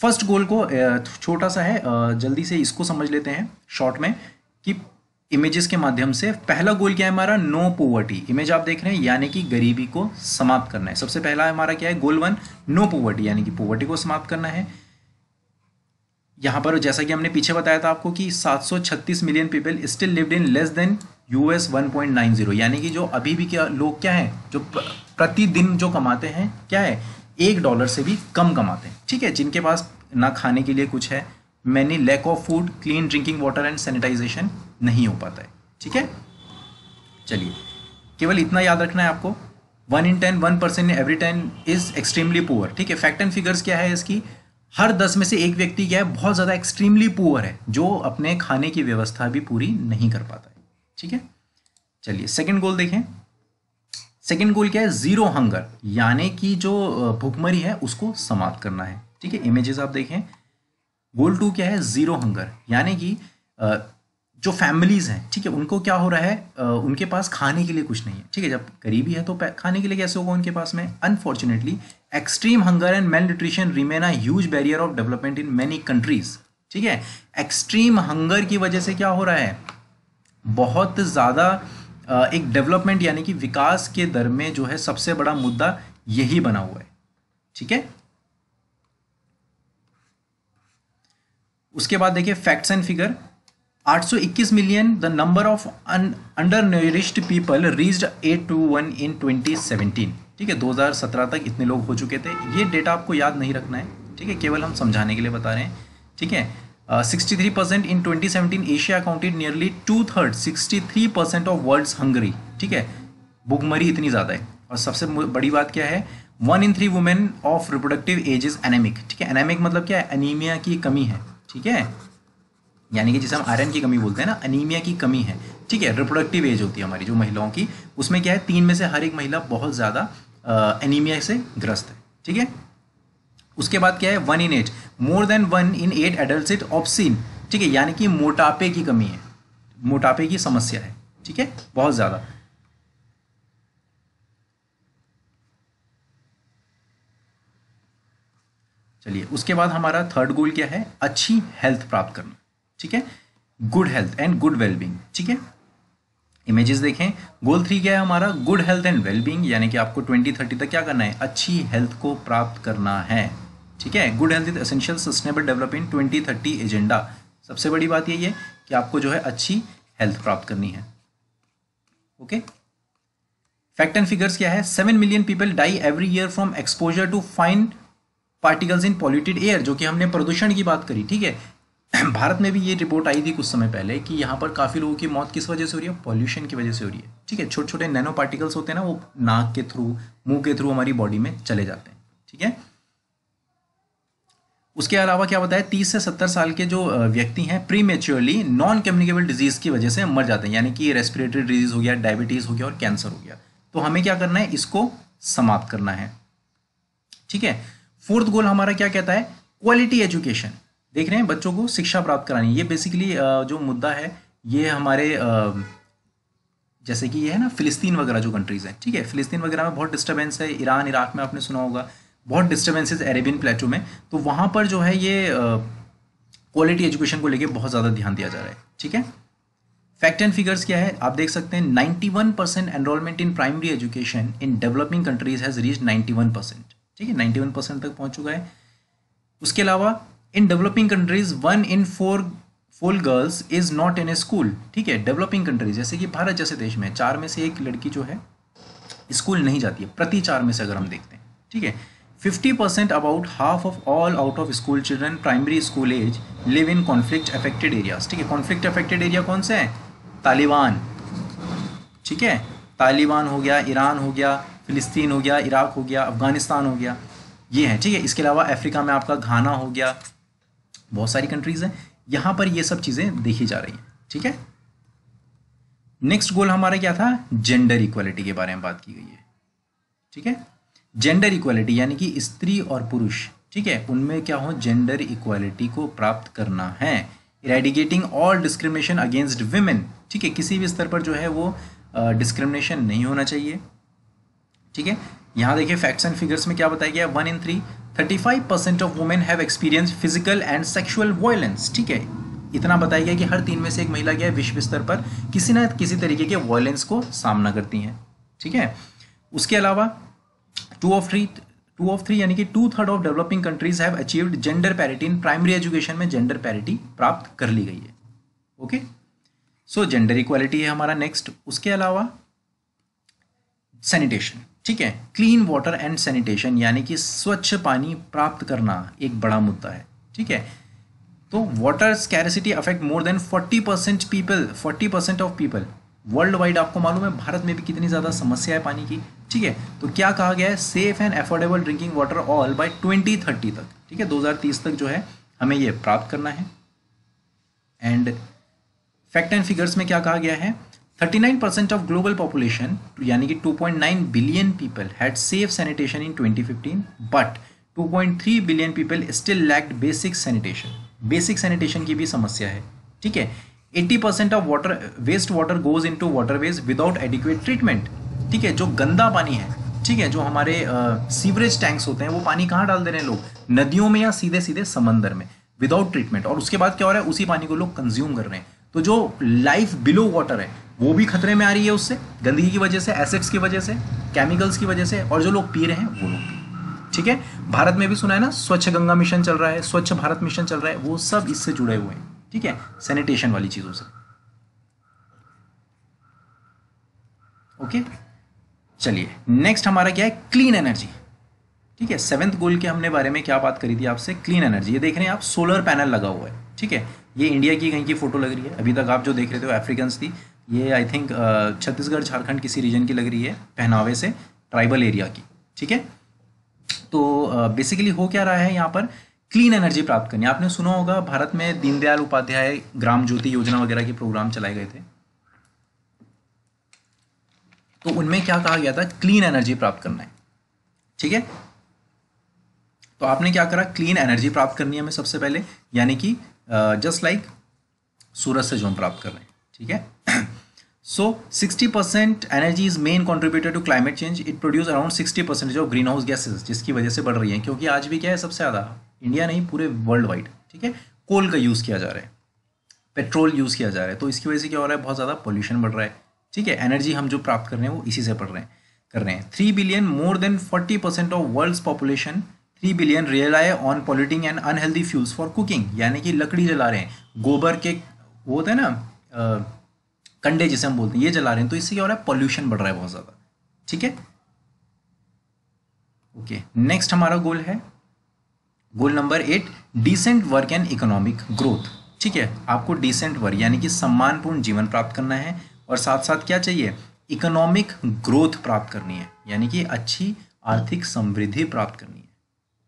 फर्स्ट गोल को छोटा सा है जल्दी से इसको समझ लेते हैं शॉर्ट में कि इमेजेस के माध्यम से पहला गोल क्या है हमारा नो पोवर्टी इमेज आप देख रहे हैं यानी कि गरीबी को समाप्त करना है सबसे पहला हमारा क्या है गोल वन नो पोवर्टी यानी कि पोवर्टी को समाप्त करना है यहाँ पर जैसा कि हमने पीछे बताया था आपको कि 736 million people still lived in less than US 1.90 यानी कि जो अभी भी क्या लोग क्या हैं जो प्रतिदिन जो कमाते हैं क्या है एक डॉलर से भी कम कमाते हैं ठीक है जिनके पास ना खाने के लिए कुछ है many lack of food clean drinking water and sanitization नहीं हो पाता है ठीक है चलिए केवल इतना याद रखना है आपको one in ten one percent every ten is extremely poor ठीक है फैक्ट एंड फिगर्स क्या है इसकी हर दस में से एक व्यक्ति क्या है बहुत ज़्यादा एक्सट्रीमली पुअर है जो अपने खाने की व्यवस्था भी पूरी नहीं कर पाता है ठीक है चलिए सेकंड गोल देखें सेकंड गोल क्या है जीरो हंगर यानी कि जो भुखमरी है उसको समाप्त करना है ठीक है इमेजेस आप देखें गोल टू क्या है जीरो हंगर यानी कि जो फैमिलीज़ हैं ठीक है उनको क्या हो रहा है आ, उनके पास खाने के लिए कुछ नहीं है ठीक है जब गरीबी है तो खाने के लिए कैसे होगा उनके पास में unfortunately extreme hunger and malnutrition remain a huge barrier of development in many countries ठीक है एक्सट्रीम हंगर की वजह से क्या हो रहा है बहुत ज़्यादा एक डेवलपमेंट यानी कि विकास के दर में जो है सबसे बड़ा मुद्दा यही बना हुआ है ठीक है उसके बाद देखिए facts and figure 821 million the number of un, undernourished people reached 821 in 2017 ठीक है 2017 तक इतने लोग हो चुके थे ये डेटा आपको याद नहीं रखना है ठीक है केवल हम समझाने के लिए बता रहे हैं ठीक है sixty three percent in twenty seventeen Asia accounted nearly two third sixty three percent of world's hungry ठीक है भुखमरी इतनी ज़्यादा है और सबसे बड़ी बात क्या है one in three women of reproductive age is anaemic ठीक है एनेमिक मतलब क्या है एनीमिया की कमी है ठीक है यानी कि जिसे हम आयरन की कमी बोलते हैं ना अनीमिया की कमी है ठीक है रिप्रोडक्टिव एज होती है हमारी जो महिलाओं की उसमें क्या है तीन में से हर एक महिला बहुत ज़्यादा एनीमिया से ग्रस्त है ठीक है उसके बाद क्या है one in eight more than one in eight adult it obese ठीक है यानी कि मोटापे की कमी है मोटापे की समस्या है ठीक है बहुत ज़्यादा चलिए उसके बाद हमारा थर्ड गोल क्या है अच्छी हेल्थ प्राप्त करना ठीक है good health and good wellbeing ठीक है इमेजेस देखें गोल थ्री क्या है हमारा गुड हेल्थ एंड वेलबींग यानी कि आपको ट्वेंटी थर्टी तक क्या करना है अच्छी हेल्थ को प्राप्त करना है ठीक है good health is essential sustainable development twenty thirty agenda सबसे बड़ी बात यही है कि आपको जो है अच्छी हेल्थ प्राप्त करनी है ओके फैक्ट एंड फिगर्स क्या है seven million people die every year from exposure to fine particles in polluted air जो कि हमने प्रदूषण की बात करी ठीक है भारत में भी ये रिपोर्ट आई थी कुछ समय पहले कि यहाँ पर काफ़ी लोगों की मौत किस वजह से हो रही है पॉल्यूशन की वजह से हो रही है ठीक है छोटे छोटे नैनो पार्टिकल्स होते हैं ना वो नाक के थ्रू मुंह के थ्रू हमारी बॉडी में चले जाते हैं ठीक है उसके अलावा क्या बताया तीस से सत्तर साल के जो व्यक्ति हैं prematurely non communicable disease की वजह से मर जाते हैं यानी कि रेस्पिरेटरी डिजीज़ हो गया डायबिटीज़ हो गया और कैंसर हो गया तो हमें क्या करना है इसको समाप्त करना है ठीक है फोर्थ गोल हमारा क्या कहता है क्वालिटी एजुकेशन देख रहे हैं बच्चों को शिक्षा प्राप्त करानी ये बेसिकली जो मुद्दा है ये हमारे जैसे कि ये है ना फिलिस्तीन वगैरह जो कंट्रीज़ हैं ठीक है फिलिस्तीन वगैरह में बहुत डिस्टर्बेंस है ईरान इराक में आपने सुना होगा बहुत डिस्टर्बेंसेज अरेबियन प्लेटो में तो वहाँ पर जो है ये क्वालिटी एजुकेशन को लेके बहुत ज़्यादा ध्यान दिया जा रहा है ठीक है फैक्ट एंड फिगर्स क्या है आप देख सकते हैं ninety one percent enrolment in primary education in developing countries has reach one percent ठीक है नाइन्टी वन परसेंट तक पहुंच चुका है उसके अलावा in developing countries one in four fall girls is not in a school ठीक है डेवलपिंग कंट्रीज जैसे कि भारत जैसे देश में चार में से एक लड़की जो है स्कूल नहीं जाती है प्रति चार में से अगर हम देखते हैं ठीक है fifty percent about half of all out of school children primary school age live in conflict affected areas ठीक है कॉन्फ्लिक्ट अफेक्टेड एरिया कौन से है तालिबान ठीक है तालिबान हो गया ईरान हो गया फिलिस्तीन हो गया इराक हो गया अफगानिस्तान हो गया ये है ठीक है इसके अलावा अफ्रीका में आपका घाना हो गया बहुत सारी कंट्रीज हैं यहां पर ये सब चीज़ें देखी जा रही हैं ठीक है नेक्स्ट गोल हमारा क्या था जेंडर इक्वालिटी के बारे में बात की गई है ठीक है जेंडर इक्वालिटी यानी कि स्त्री और पुरुष ठीक है उनमें क्या हो जेंडर इक्वालिटी को प्राप्त करना है eradicating all discrimination against women ठीक है किसी भी स्तर पर जो है वो डिस्क्रिमिनेशन नहीं होना चाहिए ठीक है यहाँ देखिए फैक्ट्स एंड फिगर्स में क्या बताया गया one in three 35% of women have experience physical and sexual violence ठीक है इतना बताया गया कि हर तीन में से एक महिला क्या है विश्व स्तर पर किसी ना किसी तरीके के वायलेंस को सामना करती हैं ठीक है उसके अलावा two of three two of three यानी कि two third of developing countries have achieved gender parity in primary education में जेंडर पैरिटी प्राप्त कर ली गई है ओके सो जेंडर इक्वालिटी है हमारा नेक्स्ट उसके अलावा सैनिटेशन ठीक है क्लीन वाटर एंड सैनिटेशन यानी कि स्वच्छ पानी प्राप्त करना एक बड़ा मुद्दा है ठीक है तो water scarcity affect more than 40 percent people 40 percent of people worldwide आपको मालूम है भारत में भी कितनी ज़्यादा समस्या है पानी की ठीक है तो क्या कहा गया है safe and affordable drinking water all by 2030 तक ठीक है 2030 तक जो है हमें यह प्राप्त करना है एंड फैक्ट एंड फिगर्स में क्या कहा गया है 39% percent of global population यानी कि 2.9 billion people had safe sanitation in 2015 but 2.3 billion people still lacked basic sanitation. Basic sanitation की भी समस्या है ठीक है 80% percent of water waste water goes into waterways without adequate treatment. ठीक है जो गंदा पानी है ठीक है जो हमारे सीवरेज uh, टैंक्स होते हैं वो पानी कहाँ डाल दे रहे हैं लोग नदियों में या सीधे सीधे समंदर में विदाउट ट्रीटमेंट और उसके बाद क्या हो रहा है उसी पानी को लोग कंज्यूम कर रहे हैं तो जो लाइफ बिलो वाटर है वो भी खतरे में आ रही है उससे गंदगी की वजह से एसिड्स की वजह से केमिकल्स की वजह से और जो लोग पी रहे हैं वो लोग ठीक है भारत में भी सुना है ना स्वच्छ गंगा मिशन चल रहा है स्वच्छ भारत मिशन चल रहा है वो सब इससे जुड़े हुए हैं ठीक है सैनिटेशन वाली चीजों से ओके चलिए नेक्स्ट हमारा क्या है क्लीन एनर्जी ठीक है सेवेंथ गोल के हमने बारे में क्या बात करी थी आपसे क्लीन एनर्जी ये देख रहे हैं आप सोलर पैनल लगा हुआ है ठीक है ये इंडिया की कहीं की फोटो लग रही है अभी तक आप जो देख रहे थे वो अफ्रीकन्स थी ये I think uh, Chhattisgarh Jharkhand किसी रीजन की लग रही है पहनावे से ट्राइबल एरिया की ठीक है तो बेसिकली uh, हो क्या रहा है यहाँ पर क्लीन एनर्जी प्राप्त करनी आपने सुना होगा भारत में दीनदयाल उपाध्याय ग्राम ज्योति योजना वगैरह के प्रोग्राम चलाए गए थे तो उनमें क्या कहा गया था क्लीन एनर्जी प्राप्त करना है ठीक है तो आपने क्या करा क्लीन एनर्जी प्राप्त करनी है हमें सबसे पहले यानी कि जस्ट uh, लाइक सूरज से जो हम प्राप्त कर रहे हैं ठीक है So 60% energy is main contributor to climate change it produce around 60 percent of greenhouse gases जिसकी वजह से बढ़ रही है क्योंकि आज भी क्या है सबसे ज़्यादा इंडिया नहीं पूरे वर्ल्ड वाइड ठीक है कोल का यूज़ किया जा रहा है पेट्रोल यूज़ किया जा रहा है तो इसकी वजह से क्या हो रहा है बहुत ज़्यादा पॉल्यूशन बढ़ रहा है ठीक है एनर्जी हम जो प्राप्त कर रहे हैं वो इसी से पढ़ रहे हैं कर रहे हैं three billion more than forty percent of world's population three billion rely on polluting and unhealthy fuels for cooking यानी कि लकड़ी जला रहे हैं गोबर के वो होता है ना कंडे जिसे हम बोलते हैं ये जला रहे हैं तो इससे क्या हो रहा है पॉल्यूशन बढ़ रहा है बहुत ज़्यादा ठीक है ओके नेक्स्ट हमारा गोल है goal number eight decent work and economic growth ठीक है आपको डिसेंट वर्क यानी कि सम्मानपूर्ण जीवन प्राप्त करना है और साथ साथ क्या चाहिए इकोनॉमिक ग्रोथ प्राप्त करनी है यानी कि अच्छी आर्थिक समृद्धि प्राप्त करनी है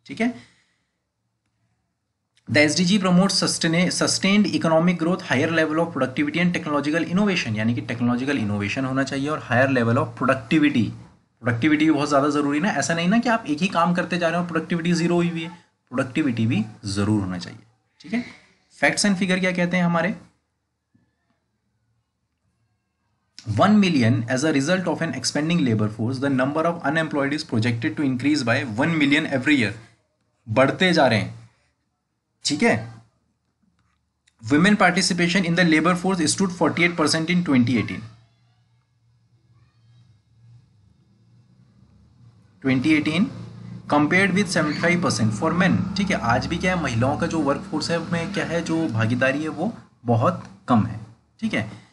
ठीक है The SDG promotes sustained economic growth, higher level of productivity and technological innovation यानी कि technological innovation होना चाहिए और higher level of productivity Productivity भी बहुत ज़्यादा ज़रूरी ना ऐसा नहीं ना कि आप एक ही काम करते जा रहे हो productivity zero हुई हुई है Productivity भी ज़रूर होना चाहिए ठीक है Facts and figure क्या कहते हैं हमारे one million as a result of an expanding labour force the number of unemployed is projected to increase by one million every year बढ़ते जा रहे हैं ठीक है women participation in the labour force stood 48 percent in 2018 2018 compared with 75 percent for men ठीक है आज भी क्या है महिलाओं का जो वर्क फोर्स है उसमें क्या है जो भागीदारी है वो बहुत कम है ठीक है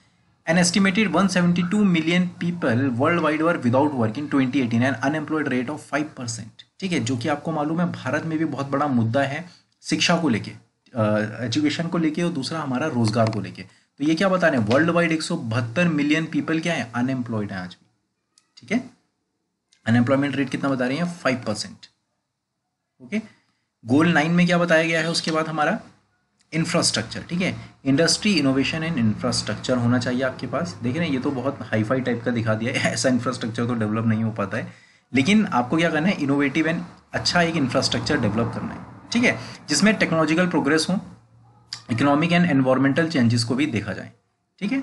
million people 172 wide work without work in twenty eighteen 2018 unemployed rate of five 5%. ठीक है जो कि आपको मालूम है भारत में भी बहुत बड़ा मुद्दा है शिक्षा को लेके एजुकेशन को लेके और दूसरा हमारा रोजगार को लेके तो ये क्या बता रहे हैं वर्ल्ड वाइड एक मिलियन पीपल क्या है अनएम्प्लॉयड है आज भी ठीक है अनएम्प्लॉयमेंट रेट कितना बता रहे हैं five percent okay goal nine में क्या बताया गया है उसके बाद हमारा इंफ्रास्ट्रक्चर ठीक है इंडस्ट्री इनोवेशन एंड इंफ्रास्ट्रक्चर होना चाहिए आपके पास देख रहे हैं ये तो बहुत हाईफाई टाइप का दिखा दिया है ऐसा इंफ्रास्ट्रक्चर तो डेवलप नहीं हो पाता है लेकिन आपको क्या करना है इनोवेटिव एंड अच्छा एक इंफ्रास्ट्रक्चर डेवलप करना है ठीक है जिसमें टेक्नोलॉजिकल प्रोग्रेस हो इकोनॉमिक एंड एनवायरमेंटल चेंजेस को भी देखा जाए ठीक है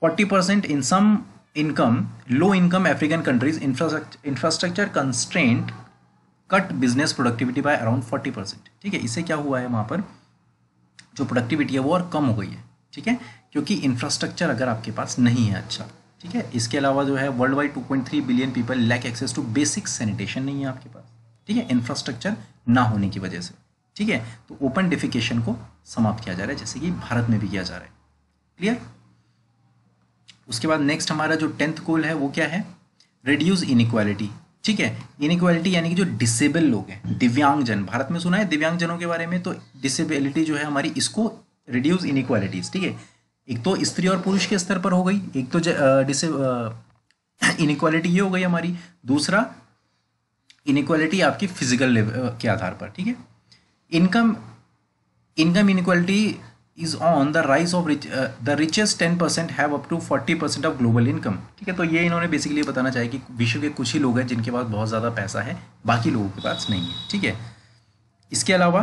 forty percent in some income low income African countries infrastructure constraint cut business productivity by around forty percent ठीक है इससे क्या हुआ है वहाँ पर जो प्रोडक्टिविटी है वो और कम हो गई है ठीक है क्योंकि इंफ्रास्ट्रक्चर अगर आपके पास नहीं है अच्छा ठीक है इसके अलावा जो है worldwide three billion people lack access to basic sanitation नहीं है आपके पास ठीक है इंफ्रास्ट्रक्चर ना होने की वजह से ठीक है तो ओपन डिफिकेशन को समाप्त किया जा रहा है जैसे कि भारत में भी किया जा रहा है क्लियर उसके बाद नेक्स्ट हमारा जो टेंथ गोल है वो क्या है रिड्यूस इनक्वालिटी ठीक है इनक्वालिटी यानी कि जो डिसेबल लोग हैं दिव्यांगजन भारत में सुना है दिव्यांगजनों के बारे में तो डिसेबिलिटी जो है हमारी इसको रिड्यूस इनक्वालिटीज ठीक है एक तो स्त्री और पुरुष के स्तर पर हो गई एक तो डिसे इनक्वालिटी ये हो गई हमारी दूसरा इनक्वालिटी आपकी फिजिकल लेवल के आधार पर ठीक है income income inequality is on the rise of rich the richest ten percent have up to forty percent of global income ठीक है तो ये इन्होंने बेसिकली बताना चाहिए कि विश्व के कुछ ही लोग हैं जिनके पास बहुत ज़्यादा पैसा है बाकी लोगों के पास नहीं है ठीक है इसके अलावा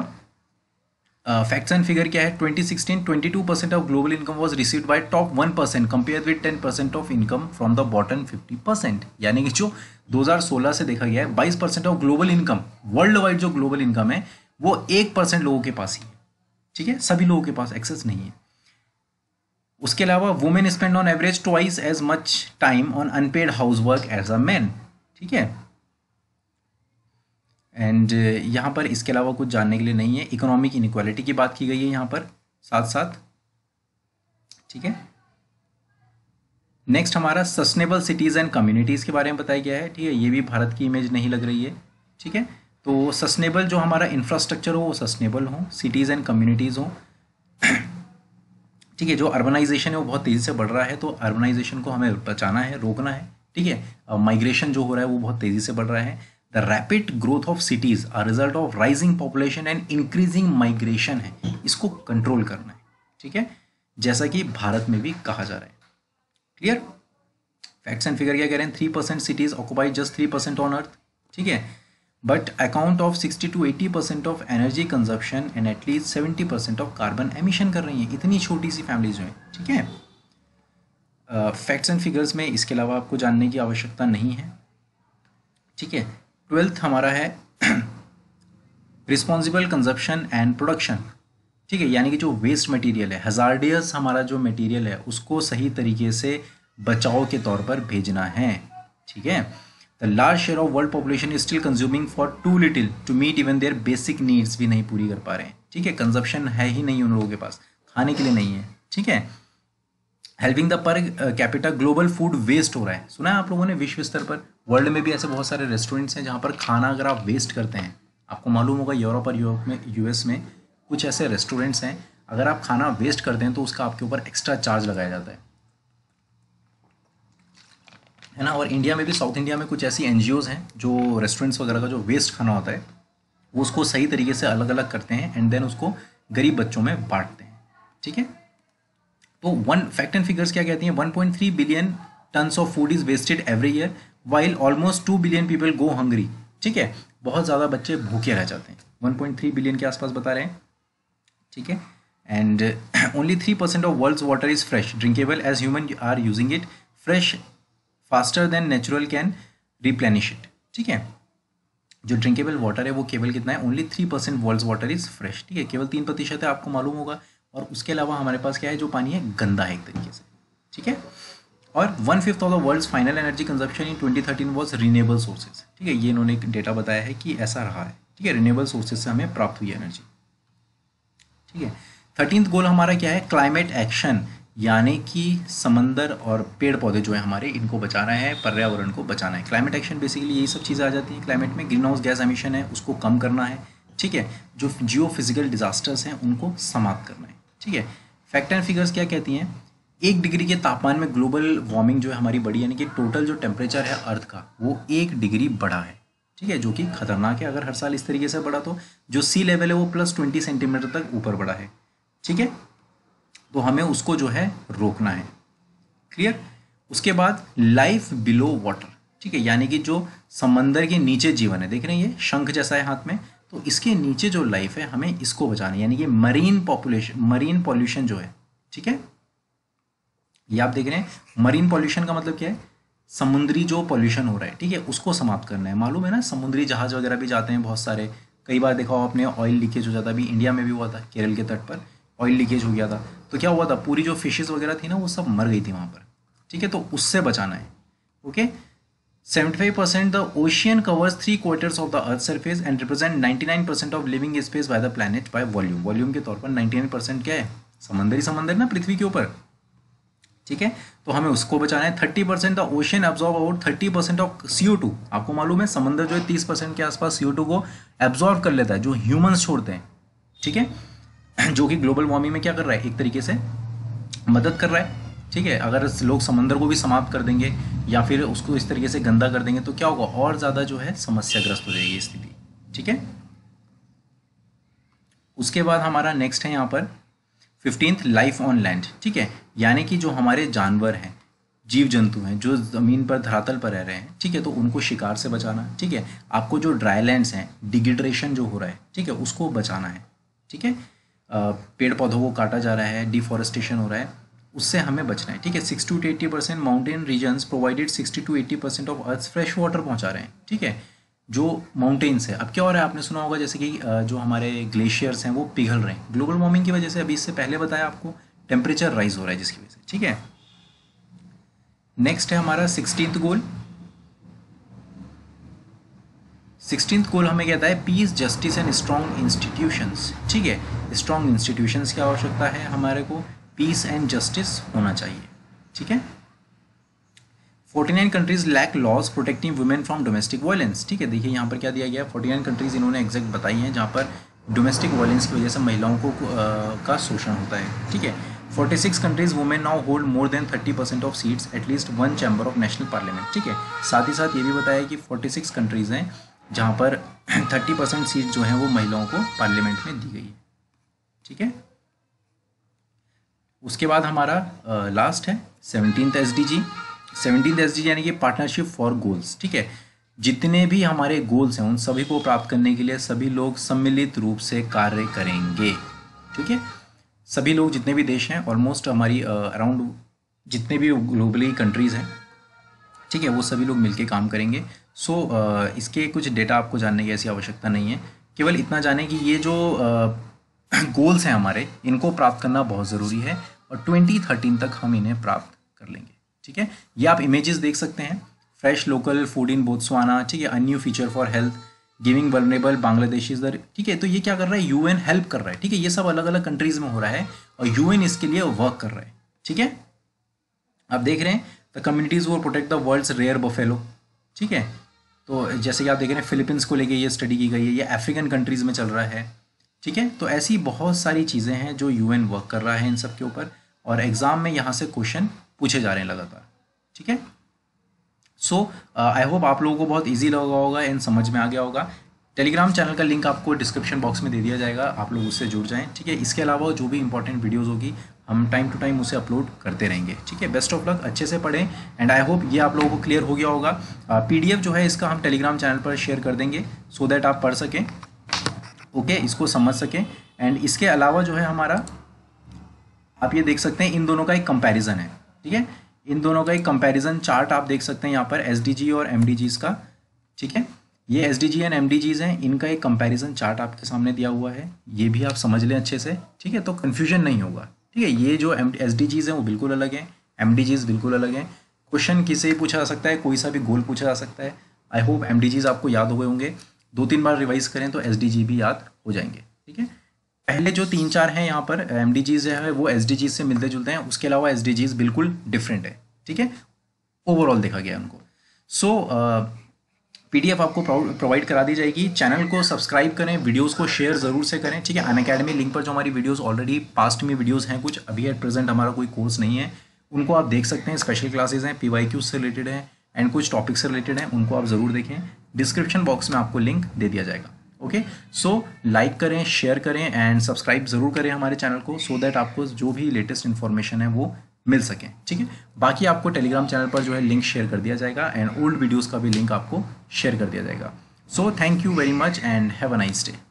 फैक्ट्स एंड फिगर क्या है twenty sixteen twenty two percent of global income was received by top one percent compare with ten percent of income from the bottom fifty percent यानी कि जो 2016 से देखा गया है बाईस percent of global income worldwide जो global income है वो एक परसेंट लोगों के पास ही है ठीक है सभी लोगों के पास एक्सेस नहीं है उसके अलावा women spend on average twice as much time on unpaid housework as a man ठीक है एंड uh, यहाँ पर इसके अलावा कुछ जानने के लिए नहीं है इकोनॉमिक इनक्वालिटी की बात की गई है यहाँ पर साथ साथ ठीक है नेक्स्ट हमारा सस्टेनेबल सिटीज़ एंड कम्युनिटीज़ के बारे में बताया गया है ठीक है ये भी भारत की इमेज नहीं लग रही है ठीक है तो सस्टेनेबल जो हमारा इंफ्रास्ट्रक्चर हो वो सस्टेनेबल हो सिटीज़ एंड कम्युनिटीज़ हो ठीक है जो अर्बनाइजेशन है वो बहुत तेज़ी से बढ़ रहा है तो अर्बनाइजेशन को हमें बचाना है रोकना है ठीक है माइग्रेशन जो हो रहा है वो बहुत तेज़ी से बढ़ रहा है the rapid growth of cities a result of rising population and increasing migration है इसको कंट्रोल करना है ठीक है जैसा कि भारत में भी कहा जा रहा है क्लियर फैक्ट्स एंड फिगर क्या कह रहे हैं three percent cities occupy just three percent on earth ठीक है but account of 60 to 80 percent of energy consumption and at least 70 percent of carbon emission कर रही है इतनी छोटी सी फैमिलीज हैं ठीक है फैक्ट्स एंड फिगर्स में इसके अलावा आपको जानने की आवश्यकता नहीं है ठीक है ट्वेल्थ हमारा है रिस्पॉन्सिबल कंजप्शन एंड प्रोडक्शन ठीक है यानी कि जो वेस्ट मटेरियल है हजारडियस हमारा जो मटेरियल है उसको सही तरीके से बचाव के तौर पर भेजना है ठीक है the large share of world population is still consuming for too little to meet even their basic needs भी नहीं पूरी कर पा रहे हैं ठीक है कंजप्शन है ही नहीं उन लोगों के पास खाने के लिए नहीं है ठीक है helping the per capita global food waste हो रहा है सुना है आप लोगों ने विश्व स्तर पर वर्ल्ड में भी ऐसे बहुत सारे रेस्टोरेंट्स हैं जहाँ पर खाना अगर आप वेस्ट करते हैं आपको मालूम होगा यूरोप और यूरोप में यूएस में कुछ ऐसे रेस्टोरेंट्स हैं अगर आप खाना वेस्ट करते हैं तो उसका आपके ऊपर एक्स्ट्रा चार्ज लगाया जाता है है ना और इंडिया में भी साउथ इंडिया में कुछ ऐसी एन हैं जो रेस्टोरेंट्स वगैरह का जो वेस्ट खाना होता है वो उसको सही तरीके से अलग अलग करते हैं एंड देन उसको गरीब बच्चों में बांटते हैं ठीक है तो वन फैक्ट एंड फिगर्स क्या कहती हैं one billion tonnes of food is wasted every year while almost two billion people go hungry ठीक है बहुत ज़्यादा बच्चे भूखे रह जाते हैं 1.3 बिलियन के आसपास बता रहे हैं ठीक है and only three percent of world water is fresh drinkable as human are using it fresh faster than natural can replenish it ठीक है जो ड्रिंकेबल वाटर है वो केवल कितना है only three percent world water is fresh ठीक है केवल तीन प्रतिशत है आपको मालूम होगा और उसके अलावा हमारे पास क्या है जो पानी है गंदा है एक तरीके से ठीक है और one fifth of the world final energy consumption in twenty thirteen was renewable sources ठीक है ये इन्होंने एक डेटा बताया है कि ऐसा रहा है ठीक है रिनेबल सोर्सेज से हमें प्राप्त हुई एनर्जी ठीक है थर्टीन गोल हमारा क्या है क्लाइमेट एक्शन यानी कि समंदर और पेड़ पौधे जो है हमारे इनको बचाना है पर्यावरण को बचाना है क्लाइमेट एक्शन बेसिकली यही सब चीज़ें आ जाती हैं क्लाइमेट में ग्रीन हाउस गैस एमिशन है उसको कम करना है ठीक है जो जियो फिजिकल डिजास्टर्स हैं उनको समाप्त करना है ठीक है फैक्ट एंड फिगर्स क्या कहती हैं एक डिग्री के तापमान में ग्लोबल वार्मिंग जो है हमारी बड़ी यानी कि टोटल जो टेम्परेचर है अर्थ का वो एक डिग्री बढ़ा है ठीक है जो कि खतरनाक है अगर हर साल इस तरीके से बढ़ा तो जो सी लेवल है वो प्लस ट्वेंटी सेंटीमीटर तक ऊपर बढ़ा है ठीक है तो हमें उसको जो है रोकना है क्लियर उसके बाद लाइफ बिलो वाटर ठीक है यानी कि जो समंदर के नीचे जीवन है देख रहे हैं ये शंख जैसा है हाथ में तो इसके नीचे जो लाइफ है हमें इसको बचाना यानी कि मरीन पॉपुलेशन मरीन पॉल्यूशन जो है ठीक है ये आप देख रहे हैं मरीन पॉल्यूशन का मतलब क्या है समुद्री जो पॉल्यूशन हो रहा है ठीक है उसको समाप्त करना है मालूम है ना समुद्री जहाज वगैरह भी जाते हैं बहुत सारे कई बार देखा हो आपने ऑयल लीकेज हो जाता है अभी इंडिया में भी हुआ था केरल के तट पर ऑयल लीकेज हो गया था तो क्या हुआ था पूरी जो फिशेज वगैरह थी ना वो सब मर गई थी वहाँ पर ठीक है तो उससे बचाना है okay seventy five percent the ocean covers three quarters of the earth surface and represent ninety nine percent of living space by the planet by volume volume के तौर पर नाइन्टी नाइन परसेंट क्या है समंदर ही समंदर ना पृथ्वी के ऊपर ठीक है तो हमें उसको बचाना है thirty percent the ocean absorb about thirty percent of C O two आपको मालूम है समंदर जो है तीस परसेंट के आसपास सी ओ टू को एब्जॉर्व कर लेता है जो ह्यूमंस छोड़ते हैं ठीक है जो कि ग्लोबल वार्मिंग में क्या कर रहा है एक तरीके से मदद कर रहा है ठीक है अगर लोग समंदर को भी समाप्त कर देंगे या फिर उसको इस तरीके से गंदा कर देंगे तो क्या होगा और ज़्यादा जो है समस्याग्रस्त हो जाएगी स्थिति ठीक है उसके बाद हमारा नेक्स्ट है यहाँ पर फिफ्टींथ लाइफ ऑन लैंड ठीक है यानी कि जो हमारे जानवर हैं जीव जंतु हैं जो ज़मीन पर धरातल पर रह रहे हैं ठीक है तो उनको शिकार से बचाना ठीक है आपको जो ड्राई लैंड्स हैं डिगिड्रेशन जो हो रहा है ठीक है उसको बचाना है ठीक है पेड़ पौधों को काटा जा रहा है डिफॉरेस्टेशन हो रहा है उससे हमें बचना है ठीक है sixty to eighty percent mountain regions provided sixty to eighty percent of earth fresh water पहुंचा रहे हैं ठीक है जो माउंटेन्स है अब क्या हो रहा है आपने सुना होगा जैसे कि जो हमारे ग्लेशियर्स हैं वो पिघल रहे हैं ग्लोबल वार्मिंग की वजह से अभी इससे पहले बताया आपको टेम्परेचर राइज हो रहा है जिसकी वजह से ठीक है नेक्स्ट है हमारा सिक्सटीन गोल सिक्सटीन गोल हमें कहता है peace justice and strong institutions ठीक है स्ट्रॉन्ग इंस्टीट्यूशंस की आवश्यकता है हमारे को पीस एंड जस्टिस होना चाहिए ठीक है forty nine countries lack laws protecting women from domestic violence ठीक है देखिए यहाँ पर क्या दिया गया फोर्टी नाइन कंट्रीज इन्होंने एग्जैक्ट बताई हैं जहाँ पर डोमेस्टिक वायलेंस की वजह से महिलाओं को आ, का शोषण होता है ठीक है forty six countries women now hold more than thirty percent of seats at least one chamber of national parliament ठीक है साथ ही साथ ये भी बताया कि फोर्टी सिक्स कंट्रीज़ हैं जहाँ पर थर्टी परसेंट सीट जो है वो महिलाओं को पार्लियामेंट में दी गई है ठीक है उसके बाद हमारा लास्ट है seventeen S D G seventeen S D यानी कि पार्टनरशिप फॉर गोल्स ठीक है जितने भी हमारे गोल्स हैं उन सभी को प्राप्त करने के लिए सभी लोग सम्मिलित रूप से कार्य करेंगे ठीक है सभी लोग जितने भी देश हैं ऑलमोस्ट हमारी अराउंड जितने भी ग्लोबली कंट्रीज़ हैं ठीक है वो सभी लोग मिलकर काम करेंगे सो so, uh, इसके कुछ डेटा आपको जानने की ऐसी आवश्यकता नहीं है केवल इतना जाने कि ये जो गोल्स uh, हैं हमारे इनको प्राप्त करना बहुत ज़रूरी है और ट्वेंटी थर्टीन तक हम इन्हें प्राप्त कर लेंगे ठीक है ये आप इमेजेस देख सकते हैं fresh local food in Botswana ठीक है a new new feature for health giving vulnerable Bangladesh इधर ठीक है तो ये क्या कर रहा है यूएन हेल्प कर रहा है ठीक है ये सब अलग अलग कंट्रीज में हो रहा है और यूएन इसके लिए वर्क कर रहा है ठीक है आप देख रहे हैं द कम्युनिटीज वो protect the world rare buffalo ठीक है तो जैसे कि आप देख रहे हैं फिलीपींस को लेके ये स्टडी की गई है ये अफ्रीकन कंट्रीज़ में चल रहा है ठीक है तो ऐसी बहुत सारी चीज़ें हैं जो यूएन वर्क कर रहा है इन सब के ऊपर और एग्ज़ाम में यहाँ से क्वेश्चन पूछे जा रहे हैं लगातार ठीक है सो आई होप आप लोगों को बहुत ईजी लगा होगा एंड समझ में आ गया होगा टेलीग्राम चैनल का लिंक आपको डिस्क्रिप्शन बॉक्स में दे दिया जाएगा आप लोग उससे जुड़ जाएं ठीक है इसके अलावा जो भी इंपॉर्टेंट वीडियोस होगी हम टाइम टू टाइम उसे अपलोड करते रहेंगे ठीक है बेस्ट ऑफ लक अच्छे से पढ़ें एंड आई होप ये आप लोगों को क्लियर हो गया होगा पीडीएफ जो है इसका हम टेलीग्राम चैनल पर शेयर कर देंगे सो so दैट आप पढ़ सकें ओके okay, इसको समझ सकें एंड इसके अलावा जो है हमारा आप ये देख सकते हैं इन दोनों का एक कंपैरिजन है ठीक है इन दोनों का एक कंपैरिजन चार्ट आप देख सकते हैं यहाँ पर एस और एम का ठीक है ये S D G and M हैं इनका एक कंपैरिजन चार्ट आपके सामने दिया हुआ है ये भी आप समझ लें अच्छे से ठीक है तो कन्फ्यूजन नहीं होगा ठीक है ये जो एम एस डी जीज हैं वो बिल्कुल अलग हैं एम डी जीज बिल्कुल अलग हैं क्वेश्चन किसे पूछा जा सकता है कोई सा भी गोल पूछा जा सकता है I hope M D Gs आपको याद हो गए होंगे दो तीन बार रिवाइज करें तो एस डी जी भी याद हो जाएंगे ठीक है पहले जो तीन चार हैं यहाँ पर एम डी जीज है वो एस डी से मिलते जुलते हैं उसके अलावा एस डी बिल्कुल डिफरेंट है ठीक है ओवरऑल देखा गया उनको सो so, uh, पीडीएफ आपको प्रोवाइड करा दी जाएगी चैनल को सब्सक्राइब करें वीडियोस को शेयर ज़रूर से करें ठीक है अन अकेडमी लिंक पर जो हमारी वीडियोस ऑलरेडी पास्ट में वीडियोस हैं कुछ अभी एट प्रेजेंट हमारा कोई कोर्स नहीं है उनको आप देख सकते हैं स्पेशल क्लासेज हैं पी से रिलेटेड हैं एंड कुछ टॉपिक से रिलेटेड हैं उनको आप ज़रूर देखें डिस्क्रिप्शन बॉक्स में आपको लिंक दे दिया जाएगा ओके सो लाइक करें शेयर करें एंड सब्सक्राइब ज़रूर करें हमारे चैनल को सो so दैट आपको जो भी लेटेस्ट इन्फॉर्मेशन है वो मिल सकें ठीक है बाकी आपको टेलीग्राम चैनल पर जो है लिंक शेयर कर दिया जाएगा एंड ओल्ड वीडियोज़ का भी लिंक आपको शेयर कर दिया जाएगा so thank you very much and have a nice day